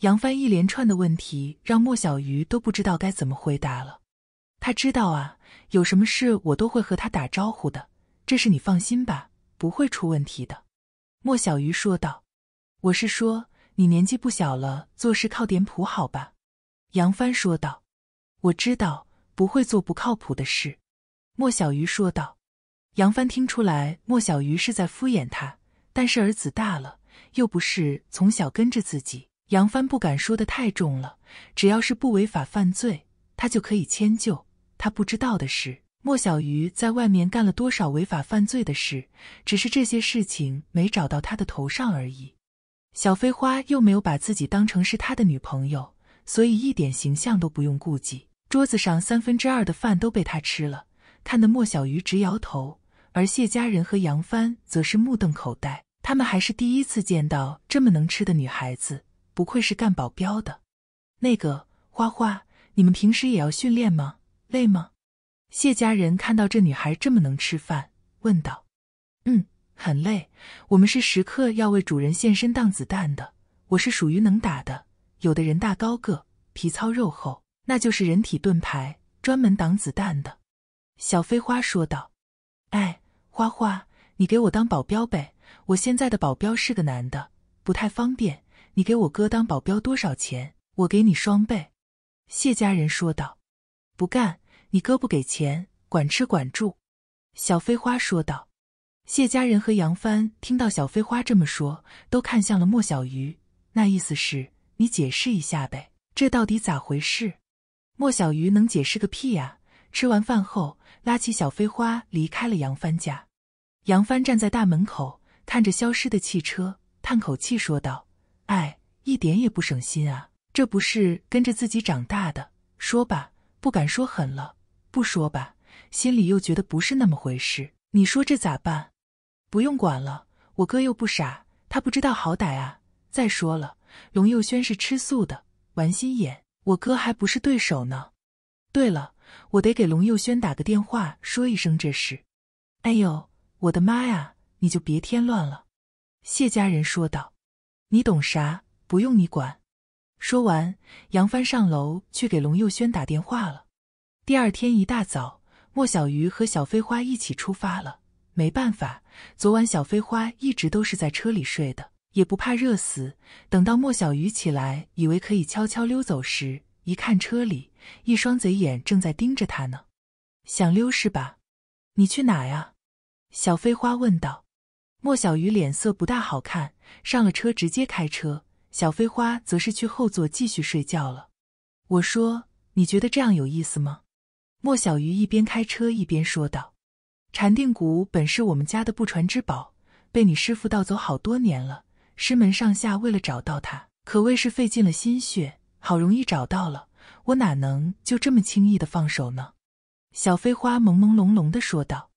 杨帆一连串的问题让莫小鱼都不知道该怎么回答了。“他知道啊。”有什么事我都会和他打招呼的，这是你放心吧，不会出问题的。”莫小鱼说道。“我是说，你年纪不小了，做事靠点谱好吧？”杨帆说道。“我知道，不会做不靠谱的事。”莫小鱼说道。杨帆听出来莫小鱼是在敷衍他，但是儿子大了，又不是从小跟着自己，杨帆不敢说的太重了，只要是不违法犯罪，他就可以迁就。他不知道的是，莫小鱼在外面干了多少违法犯罪的事，只是这些事情没找到他的头上而已。小飞花又没有把自己当成是他的女朋友，所以一点形象都不用顾忌。桌子上三分之二的饭都被他吃了，看得莫小鱼直摇头。而谢家人和杨帆则是目瞪口呆，他们还是第一次见到这么能吃的女孩子，不愧是干保镖的。那个花花，你们平时也要训练吗？累吗？谢家人看到这女孩这么能吃饭，问道：“嗯，很累。我们是时刻要为主人献身当子弹的。我是属于能打的。有的人大高个，皮糙肉厚，那就是人体盾牌，专门挡子弹的。”小飞花说道：“哎，花花，你给我当保镖呗。我现在的保镖是个男的，不太方便。你给我哥当保镖多少钱？我给你双倍。”谢家人说道：“不干。”你哥不给钱，管吃管住。”小飞花说道。谢家人和杨帆听到小飞花这么说，都看向了莫小鱼，那意思是：“你解释一下呗，这到底咋回事？”莫小鱼能解释个屁呀！吃完饭后，拉起小飞花离开了杨帆家。杨帆站在大门口，看着消失的汽车，叹口气说道：“哎，一点也不省心啊！这不是跟着自己长大的？说吧，不敢说狠了。”不说吧，心里又觉得不是那么回事。你说这咋办？不用管了，我哥又不傻，他不知道好歹啊。再说了，龙佑轩是吃素的，玩心眼，我哥还不是对手呢。对了，我得给龙佑轩打个电话，说一声这事。哎呦，我的妈呀！你就别添乱了。谢家人说道：“你懂啥？不用你管。”说完，杨帆上楼去给龙佑轩打电话了。第二天一大早，莫小鱼和小飞花一起出发了。没办法，昨晚小飞花一直都是在车里睡的，也不怕热死。等到莫小鱼起来，以为可以悄悄溜走时，一看车里一双贼眼正在盯着他呢。想溜是吧？你去哪呀？小飞花问道。莫小鱼脸色不大好看，上了车直接开车。小飞花则是去后座继续睡觉了。我说：“你觉得这样有意思吗？”莫小鱼一边开车一边说道：“禅定谷本是我们家的不传之宝，被你师傅盗走好多年了。师门上下为了找到他，可谓是费尽了心血，好容易找到了，我哪能就这么轻易的放手呢？”小飞花朦朦胧胧的说道：“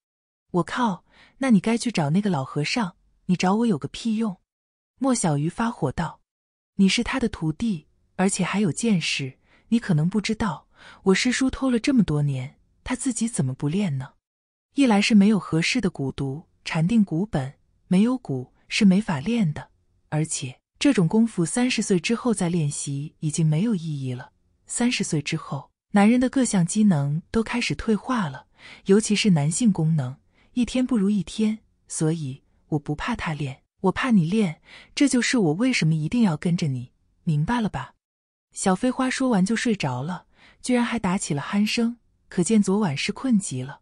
我靠，那你该去找那个老和尚，你找我有个屁用！”莫小鱼发火道：“你是他的徒弟，而且还有见识，你可能不知道。”我师叔偷了这么多年，他自己怎么不练呢？一来是没有合适的蛊毒禅定蛊本，没有蛊是没法练的。而且这种功夫三十岁之后再练习已经没有意义了。三十岁之后，男人的各项机能都开始退化了，尤其是男性功能，一天不如一天。所以我不怕他练，我怕你练。这就是我为什么一定要跟着你，明白了吧？小飞花说完就睡着了。居然还打起了鼾声，可见昨晚是困极了。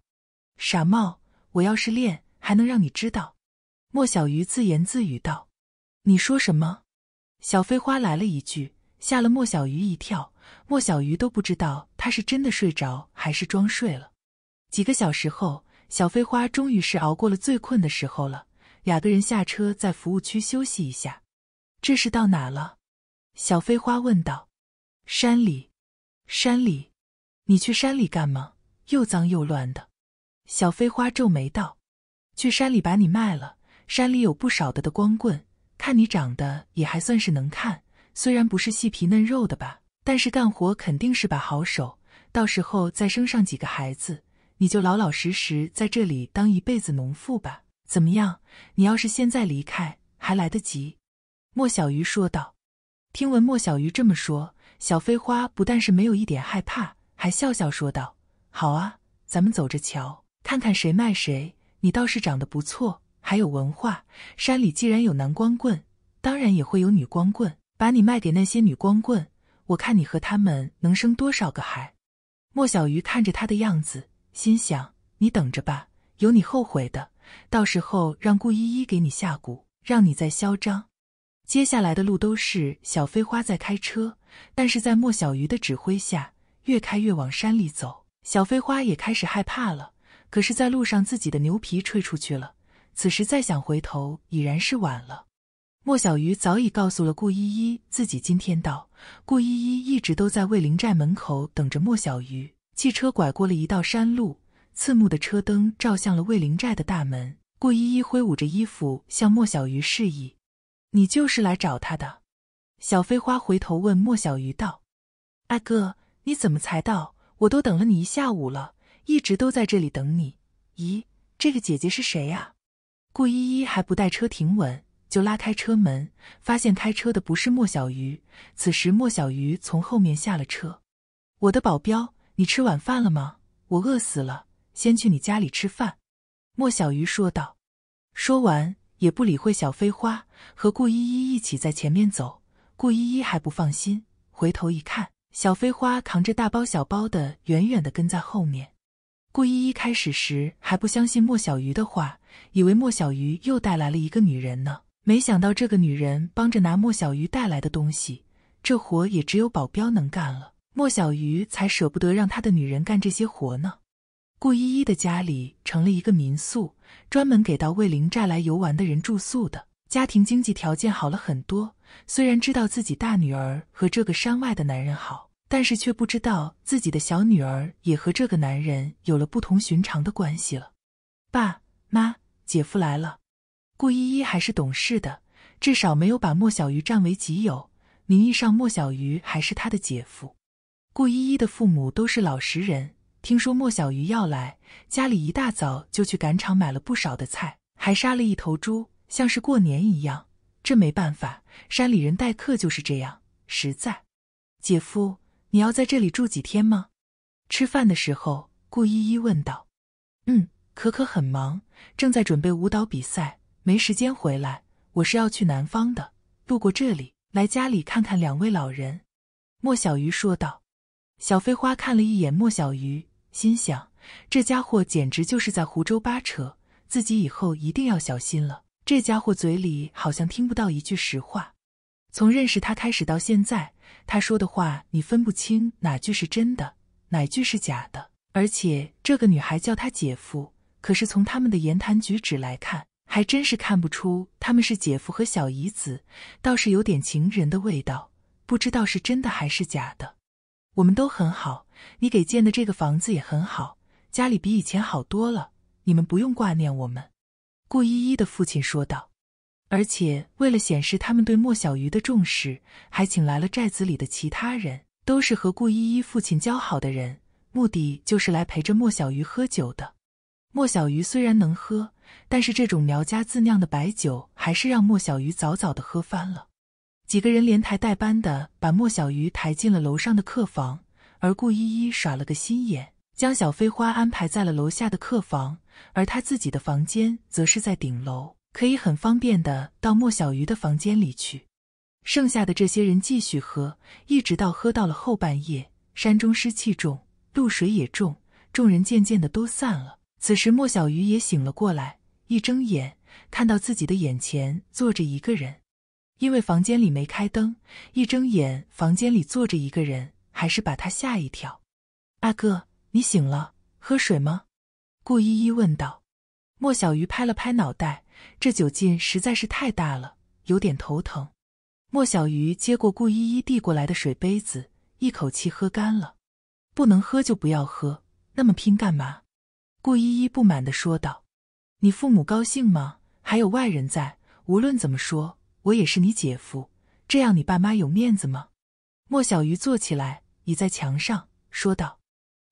傻帽，我要是练，还能让你知道？莫小鱼自言自语道：“你说什么？”小飞花来了一句，吓了莫小鱼一跳。莫小鱼都不知道他是真的睡着还是装睡了。几个小时后，小飞花终于是熬过了最困的时候了。两个人下车，在服务区休息一下。这是到哪了？小飞花问道：“山里。”山里，你去山里干吗？又脏又乱的。小飞花皱眉道：“去山里把你卖了，山里有不少的的光棍，看你长得也还算是能看，虽然不是细皮嫩肉的吧，但是干活肯定是把好手。到时候再生上几个孩子，你就老老实实在这里当一辈子农妇吧。怎么样？你要是现在离开，还来得及。”莫小鱼说道。听闻莫小鱼这么说。小飞花不但是没有一点害怕，还笑笑说道：“好啊，咱们走着瞧，看看谁卖谁。你倒是长得不错，还有文化。山里既然有男光棍，当然也会有女光棍。把你卖给那些女光棍，我看你和他们能生多少个孩。”莫小鱼看着他的样子，心想：“你等着吧，有你后悔的。到时候让顾依依给你下蛊，让你再嚣张。”接下来的路都是小飞花在开车，但是在莫小鱼的指挥下，越开越往山里走。小飞花也开始害怕了，可是，在路上自己的牛皮吹出去了，此时再想回头已然是晚了。莫小鱼早已告诉了顾依依自己今天到，顾依依一直都在魏林寨门口等着莫小鱼。汽车拐过了一道山路，刺目的车灯照向了魏林寨的大门。顾依依挥舞着衣服向莫小鱼示意。你就是来找他的，小飞花回头问莫小鱼道：“阿哥，你怎么才到？我都等了你一下午了，一直都在这里等你。”咦，这个姐姐是谁呀？顾依依还不待车停稳，就拉开车门，发现开车的不是莫小鱼。此时莫小鱼从后面下了车。“我的保镖，你吃晚饭了吗？我饿死了，先去你家里吃饭。”莫小鱼说道。说完。也不理会小飞花和顾依依一起在前面走，顾依依还不放心，回头一看，小飞花扛着大包小包的，远远的跟在后面。顾依依开始时还不相信莫小鱼的话，以为莫小鱼又带来了一个女人呢，没想到这个女人帮着拿莫小鱼带来的东西，这活也只有保镖能干了，莫小鱼才舍不得让他的女人干这些活呢。顾依依的家里成了一个民宿，专门给到魏玲寨来游玩的人住宿的。家庭经济条件好了很多，虽然知道自己大女儿和这个山外的男人好，但是却不知道自己的小女儿也和这个男人有了不同寻常的关系了。爸妈，姐夫来了。顾依依还是懂事的，至少没有把莫小鱼占为己有，名义上莫小鱼还是她的姐夫。顾依依的父母都是老实人。听说莫小鱼要来，家里一大早就去赶场买了不少的菜，还杀了一头猪，像是过年一样。这没办法，山里人待客就是这样实在。姐夫，你要在这里住几天吗？吃饭的时候，顾依依问道。嗯，可可很忙，正在准备舞蹈比赛，没时间回来。我是要去南方的，路过这里，来家里看看两位老人。莫小鱼说道。小飞花看了一眼莫小鱼。心想，这家伙简直就是在胡诌八扯，自己以后一定要小心了。这家伙嘴里好像听不到一句实话。从认识他开始到现在，他说的话你分不清哪句是真的，哪句是假的。而且这个女孩叫他姐夫，可是从他们的言谈举止来看，还真是看不出他们是姐夫和小姨子，倒是有点情人的味道，不知道是真的还是假的。我们都很好，你给建的这个房子也很好，家里比以前好多了。你们不用挂念我们。”顾依依的父亲说道。而且为了显示他们对莫小鱼的重视，还请来了寨子里的其他人，都是和顾依依父亲交好的人，目的就是来陪着莫小鱼喝酒的。莫小鱼虽然能喝，但是这种苗家自酿的白酒还是让莫小鱼早早的喝翻了。几个人连抬带搬的把莫小鱼抬进了楼上的客房，而顾依依耍了个心眼，将小飞花安排在了楼下的客房，而他自己的房间则是在顶楼，可以很方便的到莫小鱼的房间里去。剩下的这些人继续喝，一直到喝到了后半夜。山中湿气重，露水也重，众人渐渐的都散了。此时莫小鱼也醒了过来，一睁眼看到自己的眼前坐着一个人。因为房间里没开灯，一睁眼，房间里坐着一个人，还是把他吓一跳。阿哥，你醒了，喝水吗？顾依依问道。莫小鱼拍了拍脑袋，这酒劲实在是太大了，有点头疼。莫小鱼接过顾依依递过来的水杯子，一口气喝干了。不能喝就不要喝，那么拼干嘛？顾依依不满的说道。你父母高兴吗？还有外人在，无论怎么说。我也是你姐夫，这样你爸妈有面子吗？莫小鱼坐起来，倚在墙上，说道。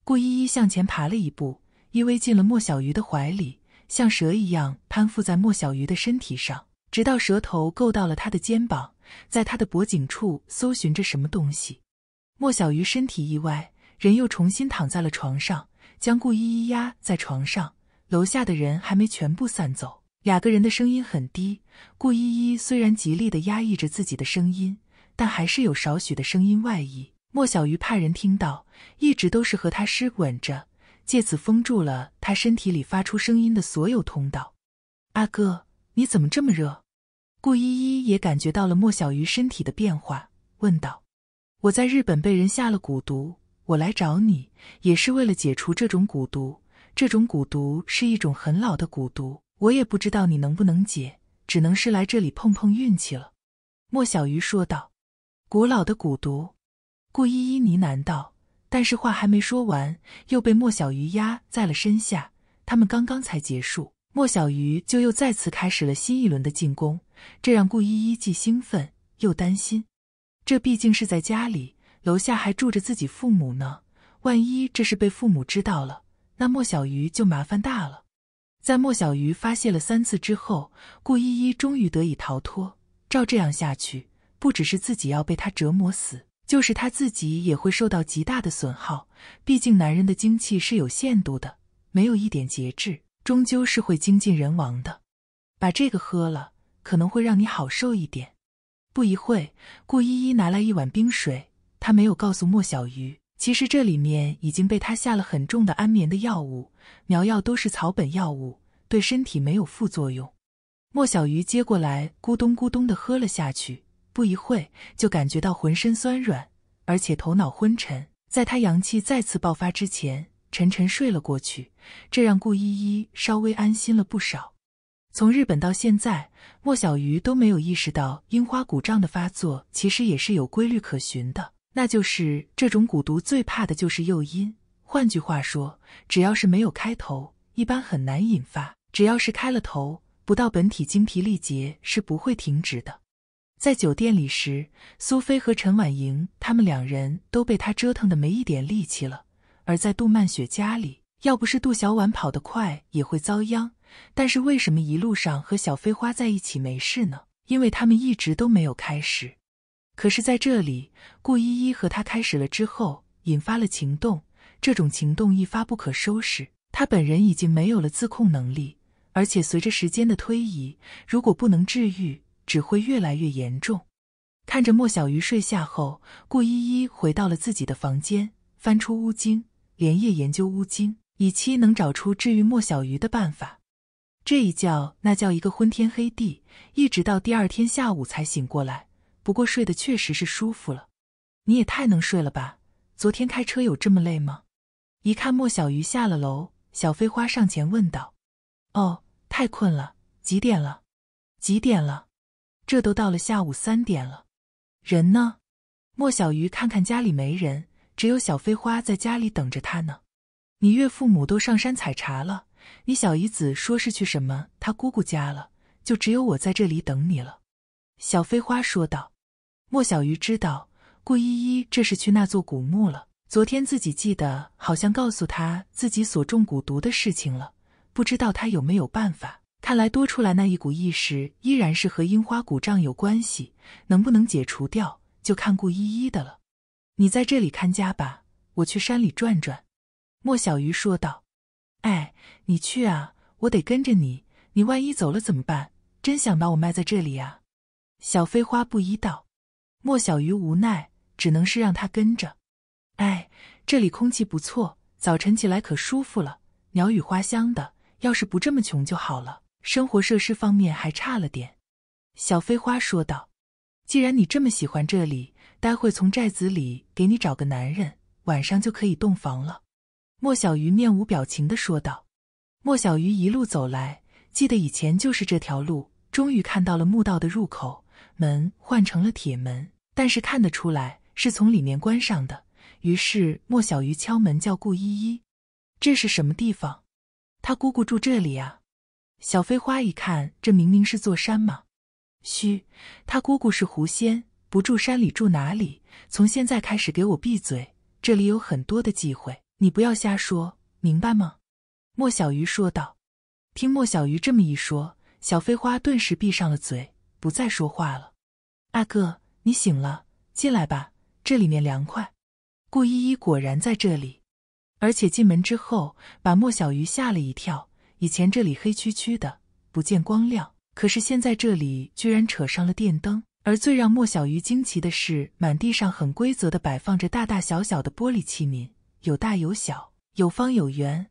顾依依向前爬了一步，依偎进了莫小鱼的怀里，像蛇一样攀附在莫小鱼的身体上，直到蛇头够到了他的肩膀，在他的脖颈处搜寻着什么东西。莫小鱼身体一歪，人又重新躺在了床上，将顾依依压在床上。楼下的人还没全部散走。两个人的声音很低，顾依依虽然极力的压抑着自己的声音，但还是有少许的声音外溢。莫小鱼怕人听到，一直都是和他湿吻着，借此封住了他身体里发出声音的所有通道。阿哥，你怎么这么热？顾依依也感觉到了莫小鱼身体的变化，问道：“我在日本被人下了蛊毒，我来找你也是为了解除这种蛊毒。这种蛊毒是一种很老的蛊毒。”我也不知道你能不能解，只能是来这里碰碰运气了。”莫小鱼说道。“古老的蛊毒。”顾依依呢喃道。但是话还没说完，又被莫小鱼压在了身下。他们刚刚才结束，莫小鱼就又再次开始了新一轮的进攻，这让顾依依既兴奋又担心。这毕竟是在家里，楼下还住着自己父母呢。万一这是被父母知道了，那莫小鱼就麻烦大了。在莫小鱼发泄了三次之后，顾依依终于得以逃脱。照这样下去，不只是自己要被他折磨死，就是他自己也会受到极大的损耗。毕竟男人的精气是有限度的，没有一点节制，终究是会精尽人亡的。把这个喝了，可能会让你好受一点。不一会，顾依依拿来一碗冰水，她没有告诉莫小鱼。其实这里面已经被他下了很重的安眠的药物，苗药都是草本药物，对身体没有副作用。莫小鱼接过来，咕咚咕咚的喝了下去，不一会就感觉到浑身酸软，而且头脑昏沉。在他阳气再次爆发之前，沉沉睡了过去，这让顾依依稍微安心了不少。从日本到现在，莫小鱼都没有意识到樱花骨胀的发作其实也是有规律可循的。那就是这种蛊毒最怕的就是诱因，换句话说，只要是没有开头，一般很难引发；只要是开了头，不到本体精疲力竭是不会停止的。在酒店里时，苏菲和陈婉莹他们两人都被他折腾的没一点力气了；而在杜曼雪家里，要不是杜小婉跑得快，也会遭殃。但是为什么一路上和小飞花在一起没事呢？因为他们一直都没有开始。可是，在这里，顾依依和他开始了之后，引发了情动。这种情动一发不可收拾，他本人已经没有了自控能力。而且，随着时间的推移，如果不能治愈，只会越来越严重。看着莫小鱼睡下后，顾依依回到了自己的房间，翻出乌金，连夜研究乌金，以期能找出治愈莫小鱼的办法。这一觉那叫一个昏天黑地，一直到第二天下午才醒过来。不过睡得确实是舒服了，你也太能睡了吧？昨天开车有这么累吗？一看莫小鱼下了楼，小飞花上前问道：“哦，太困了，几点了？几点了？这都到了下午三点了，人呢？”莫小鱼看看家里没人，只有小飞花在家里等着他呢。你岳父母都上山采茶了，你小姨子说是去什么他姑姑家了，就只有我在这里等你了。”小飞花说道。莫小鱼知道顾依依这是去那座古墓了。昨天自己记得好像告诉他自己所中蛊毒的事情了，不知道他有没有办法。看来多出来那一股意识依然是和樱花古杖有关系，能不能解除掉就看顾依依的了。你在这里看家吧，我去山里转转。”莫小鱼说道。“哎，你去啊，我得跟着你。你万一走了怎么办？真想把我埋在这里啊！”小飞花不依道。莫小鱼无奈，只能是让他跟着。哎，这里空气不错，早晨起来可舒服了，鸟语花香的。要是不这么穷就好了。生活设施方面还差了点。小飞花说道：“既然你这么喜欢这里，待会从寨子里给你找个男人，晚上就可以洞房了。”莫小鱼面无表情的说道。莫小鱼一路走来，记得以前就是这条路，终于看到了墓道的入口。门换成了铁门，但是看得出来是从里面关上的。于是莫小鱼敲门叫顾依依：“这是什么地方？他姑姑住这里啊？”小飞花一看，这明明是座山嘛！嘘，他姑姑是狐仙，不住山里，住哪里？从现在开始给我闭嘴！这里有很多的忌讳，你不要瞎说，明白吗？”莫小鱼说道。听莫小鱼这么一说，小飞花顿时闭上了嘴，不再说话了。阿哥，你醒了，进来吧，这里面凉快。顾依依果然在这里，而且进门之后，把莫小鱼吓了一跳。以前这里黑黢黢的，不见光亮，可是现在这里居然扯上了电灯。而最让莫小鱼惊奇的是，满地上很规则的摆放着大大小小的玻璃器皿，有大有小，有方有圆。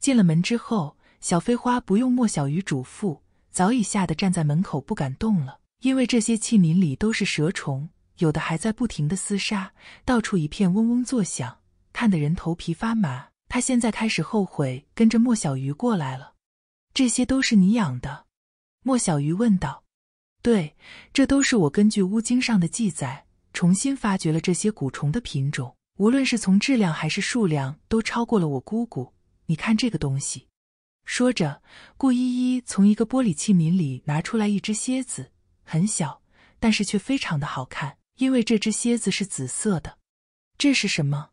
进了门之后，小飞花不用莫小鱼嘱咐，早已吓得站在门口不敢动了。因为这些器皿里都是蛇虫，有的还在不停的厮杀，到处一片嗡嗡作响，看得人头皮发麻。他现在开始后悔跟着莫小鱼过来了。这些都是你养的？莫小鱼问道。对，这都是我根据《乌经》上的记载，重新发掘了这些古虫的品种。无论是从质量还是数量，都超过了我姑姑。你看这个东西。说着，顾依依从一个玻璃器皿里拿出来一只蝎子。很小，但是却非常的好看，因为这只蝎子是紫色的。这是什么？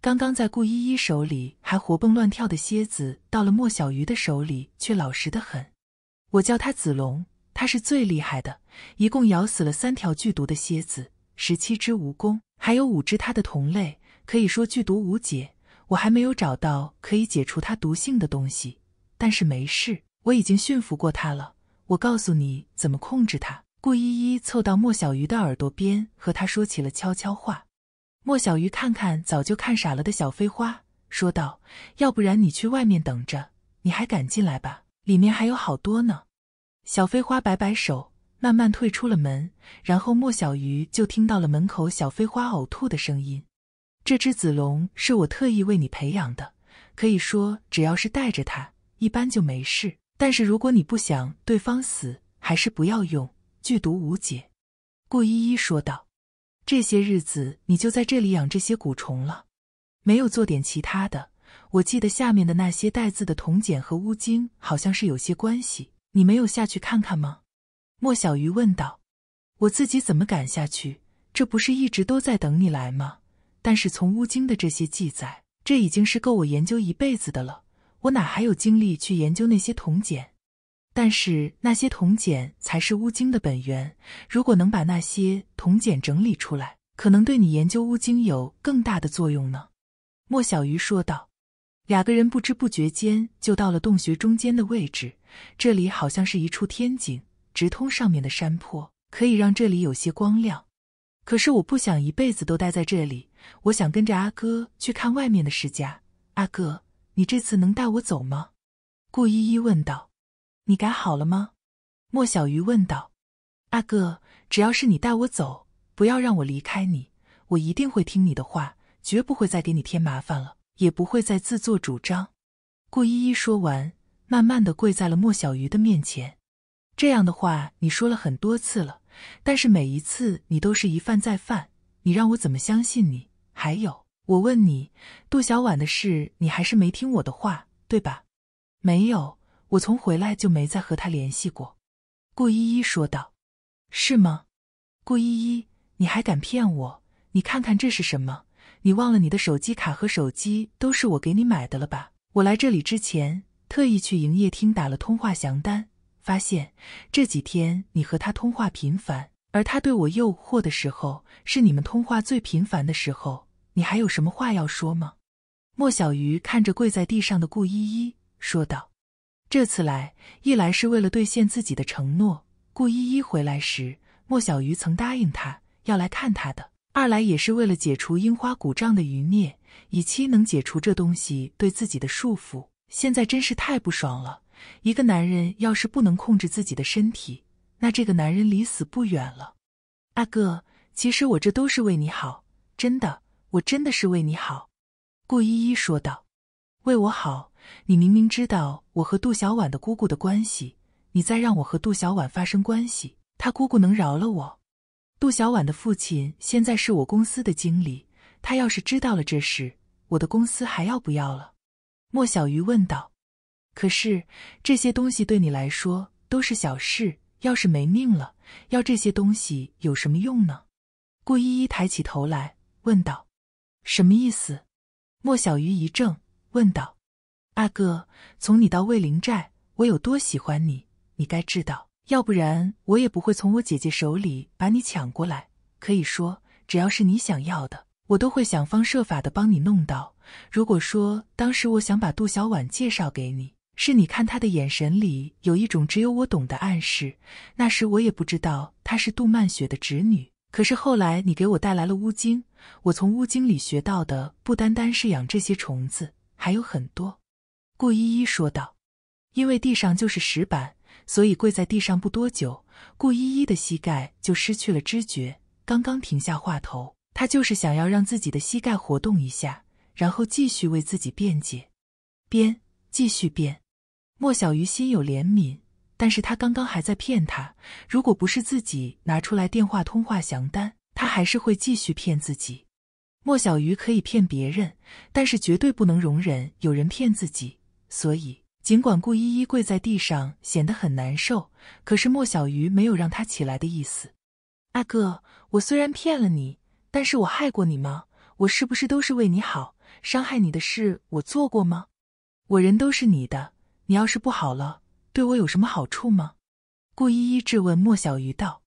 刚刚在顾依依手里还活蹦乱跳的蝎子，到了莫小鱼的手里却老实的很。我叫它子龙，它是最厉害的，一共咬死了三条剧毒的蝎子，十七只蜈蚣，还有五只它的同类。可以说剧毒无解，我还没有找到可以解除它毒性的东西。但是没事，我已经驯服过它了。我告诉你怎么控制它。顾依依凑到莫小鱼的耳朵边，和他说起了悄悄话。莫小鱼看看早就看傻了的小飞花，说道：“要不然你去外面等着，你还敢进来吧？里面还有好多呢。”小飞花摆摆手，慢慢退出了门。然后莫小鱼就听到了门口小飞花呕吐的声音。这只子龙是我特意为你培养的，可以说只要是带着它，一般就没事。但是如果你不想对方死，还是不要用剧毒无解。顾依依说道：“这些日子你就在这里养这些蛊虫了，没有做点其他的？我记得下面的那些带字的铜简和乌金好像是有些关系，你没有下去看看吗？”莫小鱼问道：“我自己怎么敢下去？这不是一直都在等你来吗？但是从乌金的这些记载，这已经是够我研究一辈子的了。”我哪还有精力去研究那些铜简？但是那些铜简才是乌金的本源。如果能把那些铜简整理出来，可能对你研究乌金有更大的作用呢。”莫小鱼说道。两个人不知不觉间就到了洞穴中间的位置，这里好像是一处天井，直通上面的山坡，可以让这里有些光亮。可是我不想一辈子都待在这里，我想跟着阿哥去看外面的世界，阿哥。你这次能带我走吗？顾依依问道。你改好了吗？莫小鱼问道。阿哥，只要是你带我走，不要让我离开你，我一定会听你的话，绝不会再给你添麻烦了，也不会再自作主张。顾依依说完，慢慢的跪在了莫小鱼的面前。这样的话，你说了很多次了，但是每一次你都是一犯再犯，你让我怎么相信你？还有。我问你，杜小婉的事，你还是没听我的话，对吧？没有，我从回来就没再和他联系过。顾依依说道：“是吗？顾依依，你还敢骗我？你看看这是什么？你忘了你的手机卡和手机都是我给你买的了吧？我来这里之前特意去营业厅打了通话详单，发现这几天你和他通话频繁，而他对我诱惑的时候是你们通话最频繁的时候。”你还有什么话要说吗？莫小鱼看着跪在地上的顾依依说道：“这次来，一来是为了兑现自己的承诺，顾依依回来时，莫小鱼曾答应他要来看他的；二来也是为了解除樱花古丈的余孽，以期能解除这东西对自己的束缚。现在真是太不爽了！一个男人要是不能控制自己的身体，那这个男人离死不远了。阿哥，其实我这都是为你好，真的。”我真的是为你好，顾依依说道：“为我好？你明明知道我和杜小婉的姑姑的关系，你再让我和杜小婉发生关系，她姑姑能饶了我？杜小婉的父亲现在是我公司的经理，他要是知道了这事，我的公司还要不要了？”莫小鱼问道。“可是这些东西对你来说都是小事，要是没命了，要这些东西有什么用呢？”顾依依抬起头来问道。什么意思？莫小鱼一怔，问道：“阿哥，从你到卫灵寨，我有多喜欢你，你该知道。要不然，我也不会从我姐姐手里把你抢过来。可以说，只要是你想要的，我都会想方设法的帮你弄到。如果说当时我想把杜小婉介绍给你，是你看她的眼神里有一种只有我懂的暗示。那时我也不知道她是杜曼雪的侄女。”可是后来，你给我带来了乌晶。我从乌晶里学到的不单单是养这些虫子，还有很多。顾依依说道：“因为地上就是石板，所以跪在地上不多久，顾依依的膝盖就失去了知觉。”刚刚停下话头，她就是想要让自己的膝盖活动一下，然后继续为自己辩解，编，继续编。莫小鱼心有怜悯。但是他刚刚还在骗他，如果不是自己拿出来电话通话详单，他还是会继续骗自己。莫小鱼可以骗别人，但是绝对不能容忍有人骗自己。所以，尽管顾依依跪在地上显得很难受，可是莫小鱼没有让他起来的意思。阿哥，我虽然骗了你，但是我害过你吗？我是不是都是为你好？伤害你的事我做过吗？我人都是你的，你要是不好了。对我有什么好处吗？顾依依质问莫小鱼道：“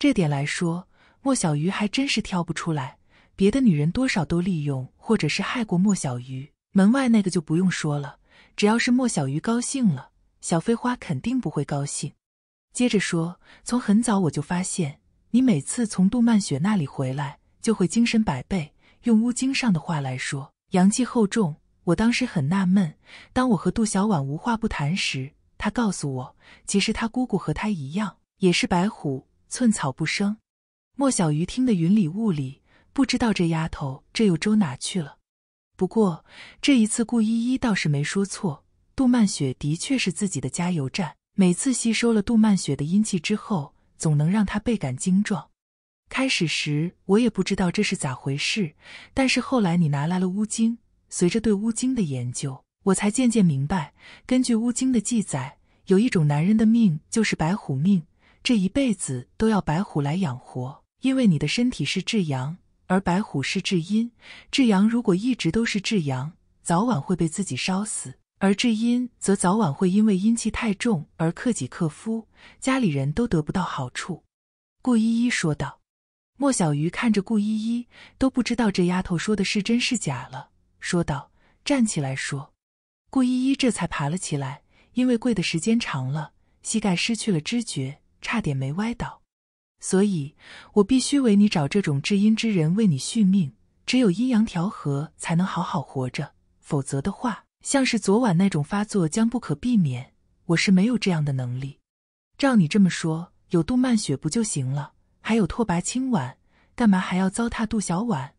这点来说，莫小鱼还真是挑不出来。别的女人多少都利用或者是害过莫小鱼。门外那个就不用说了，只要是莫小鱼高兴了，小飞花肯定不会高兴。”接着说：“从很早我就发现，你每次从杜曼雪那里回来，就会精神百倍。用乌经上的话来说，阳气厚重。我当时很纳闷，当我和杜小婉无话不谈时。”他告诉我，其实他姑姑和他一样，也是白虎，寸草不生。莫小鱼听得云里雾里，不知道这丫头这又周哪去了。不过这一次，顾依依倒是没说错，杜曼雪的确是自己的加油站。每次吸收了杜曼雪的阴气之后，总能让她倍感精壮。开始时我也不知道这是咋回事，但是后来你拿来了乌金，随着对乌金的研究。我才渐渐明白，根据《乌经》的记载，有一种男人的命就是白虎命，这一辈子都要白虎来养活。因为你的身体是至阳，而白虎是至阴。至阳如果一直都是至阳，早晚会被自己烧死；而至阴则早晚会因为阴气太重而克己克夫，家里人都得不到好处。顾依依说道。莫小鱼看着顾依依，都不知道这丫头说的是真是假了，说道：“站起来说。”顾依依这才爬了起来，因为跪的时间长了，膝盖失去了知觉，差点没歪倒。所以，我必须为你找这种制阴之人，为你续命。只有阴阳调和，才能好好活着。否则的话，像是昨晚那种发作将不可避免。我是没有这样的能力。照你这么说，有杜曼雪不就行了？还有拓跋清婉，干嘛还要糟蹋杜小婉？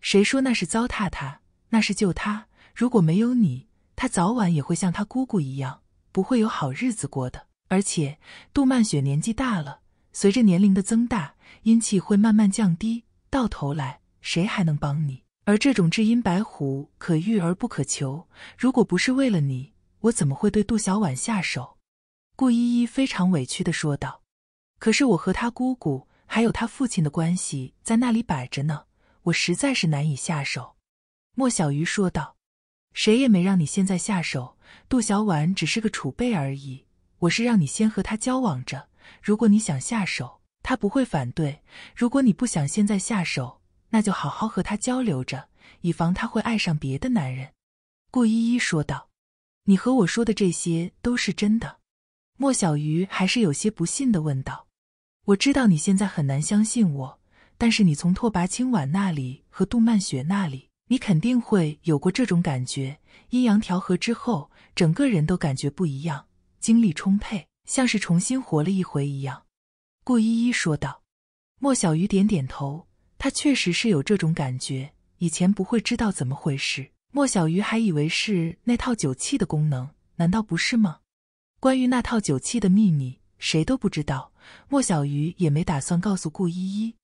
谁说那是糟蹋她？那是救她。如果没有你。他早晚也会像他姑姑一样，不会有好日子过的。而且，杜曼雪年纪大了，随着年龄的增大，阴气会慢慢降低，到头来谁还能帮你？而这种至阴白虎可遇而不可求，如果不是为了你，我怎么会对杜小婉下手？顾依依非常委屈的说道。可是我和他姑姑还有他父亲的关系在那里摆着呢，我实在是难以下手。”莫小鱼说道。谁也没让你现在下手，杜小婉只是个储备而已。我是让你先和他交往着，如果你想下手，他不会反对；如果你不想现在下手，那就好好和他交流着，以防他会爱上别的男人。”顾依依说道。“你和我说的这些都是真的？”莫小鱼还是有些不信的问道。“我知道你现在很难相信我，但是你从拓跋清婉那里和杜曼雪那里。”你肯定会有过这种感觉，阴阳调和之后，整个人都感觉不一样，精力充沛，像是重新活了一回一样。”顾依依说道。莫小鱼点点头，他确实是有这种感觉，以前不会知道怎么回事。莫小鱼还以为是那套酒器的功能，难道不是吗？关于那套酒器的秘密，谁都不知道。莫小鱼也没打算告诉顾依依。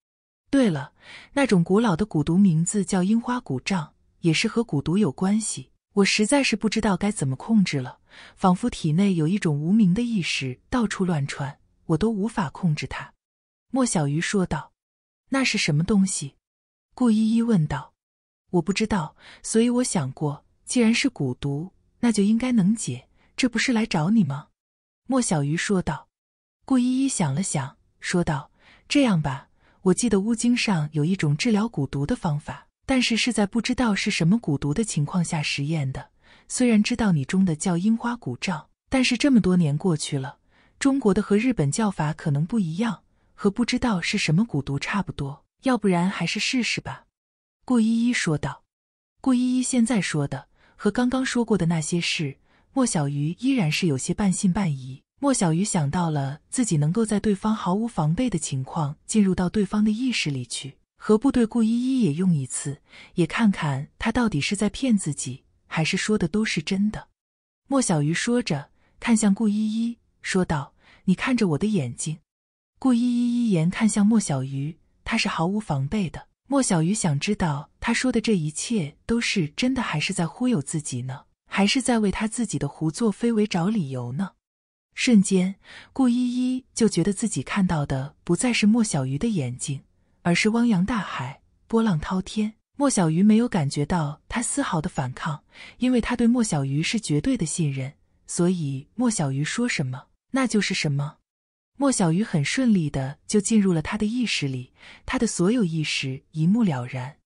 对了，那种古老的蛊毒名字叫樱花蛊杖，也是和蛊毒有关系。我实在是不知道该怎么控制了，仿佛体内有一种无名的意识到处乱窜，我都无法控制它。”莫小鱼说道。“那是什么东西？”顾依依问道。“我不知道，所以我想过，既然是蛊毒，那就应该能解。这不是来找你吗？”莫小鱼说道。顾依依想了想，说道：“这样吧。”我记得《乌经》上有一种治疗蛊毒的方法，但是是在不知道是什么蛊毒的情况下实验的。虽然知道你中的叫樱花蛊杖，但是这么多年过去了，中国的和日本叫法可能不一样，和不知道是什么蛊毒差不多。要不然还是试试吧。”顾依依说道。顾依依现在说的和刚刚说过的那些事，莫小鱼依然是有些半信半疑。莫小鱼想到了自己能够在对方毫无防备的情况进入到对方的意识里去，何不对顾依依也用一次，也看看他到底是在骗自己，还是说的都是真的？莫小鱼说着，看向顾依依，说道：“你看着我的眼睛。”顾依依依言看向莫小鱼，她是毫无防备的。莫小鱼想知道他说的这一切都是真的，还是在忽悠自己呢？还是在为他自己的胡作非为找理由呢？瞬间，顾依依就觉得自己看到的不再是莫小鱼的眼睛，而是汪洋大海，波浪滔天。莫小鱼没有感觉到他丝毫的反抗，因为他对莫小鱼是绝对的信任，所以莫小鱼说什么，那就是什么。莫小鱼很顺利的就进入了他的意识里，他的所有意识一目了然。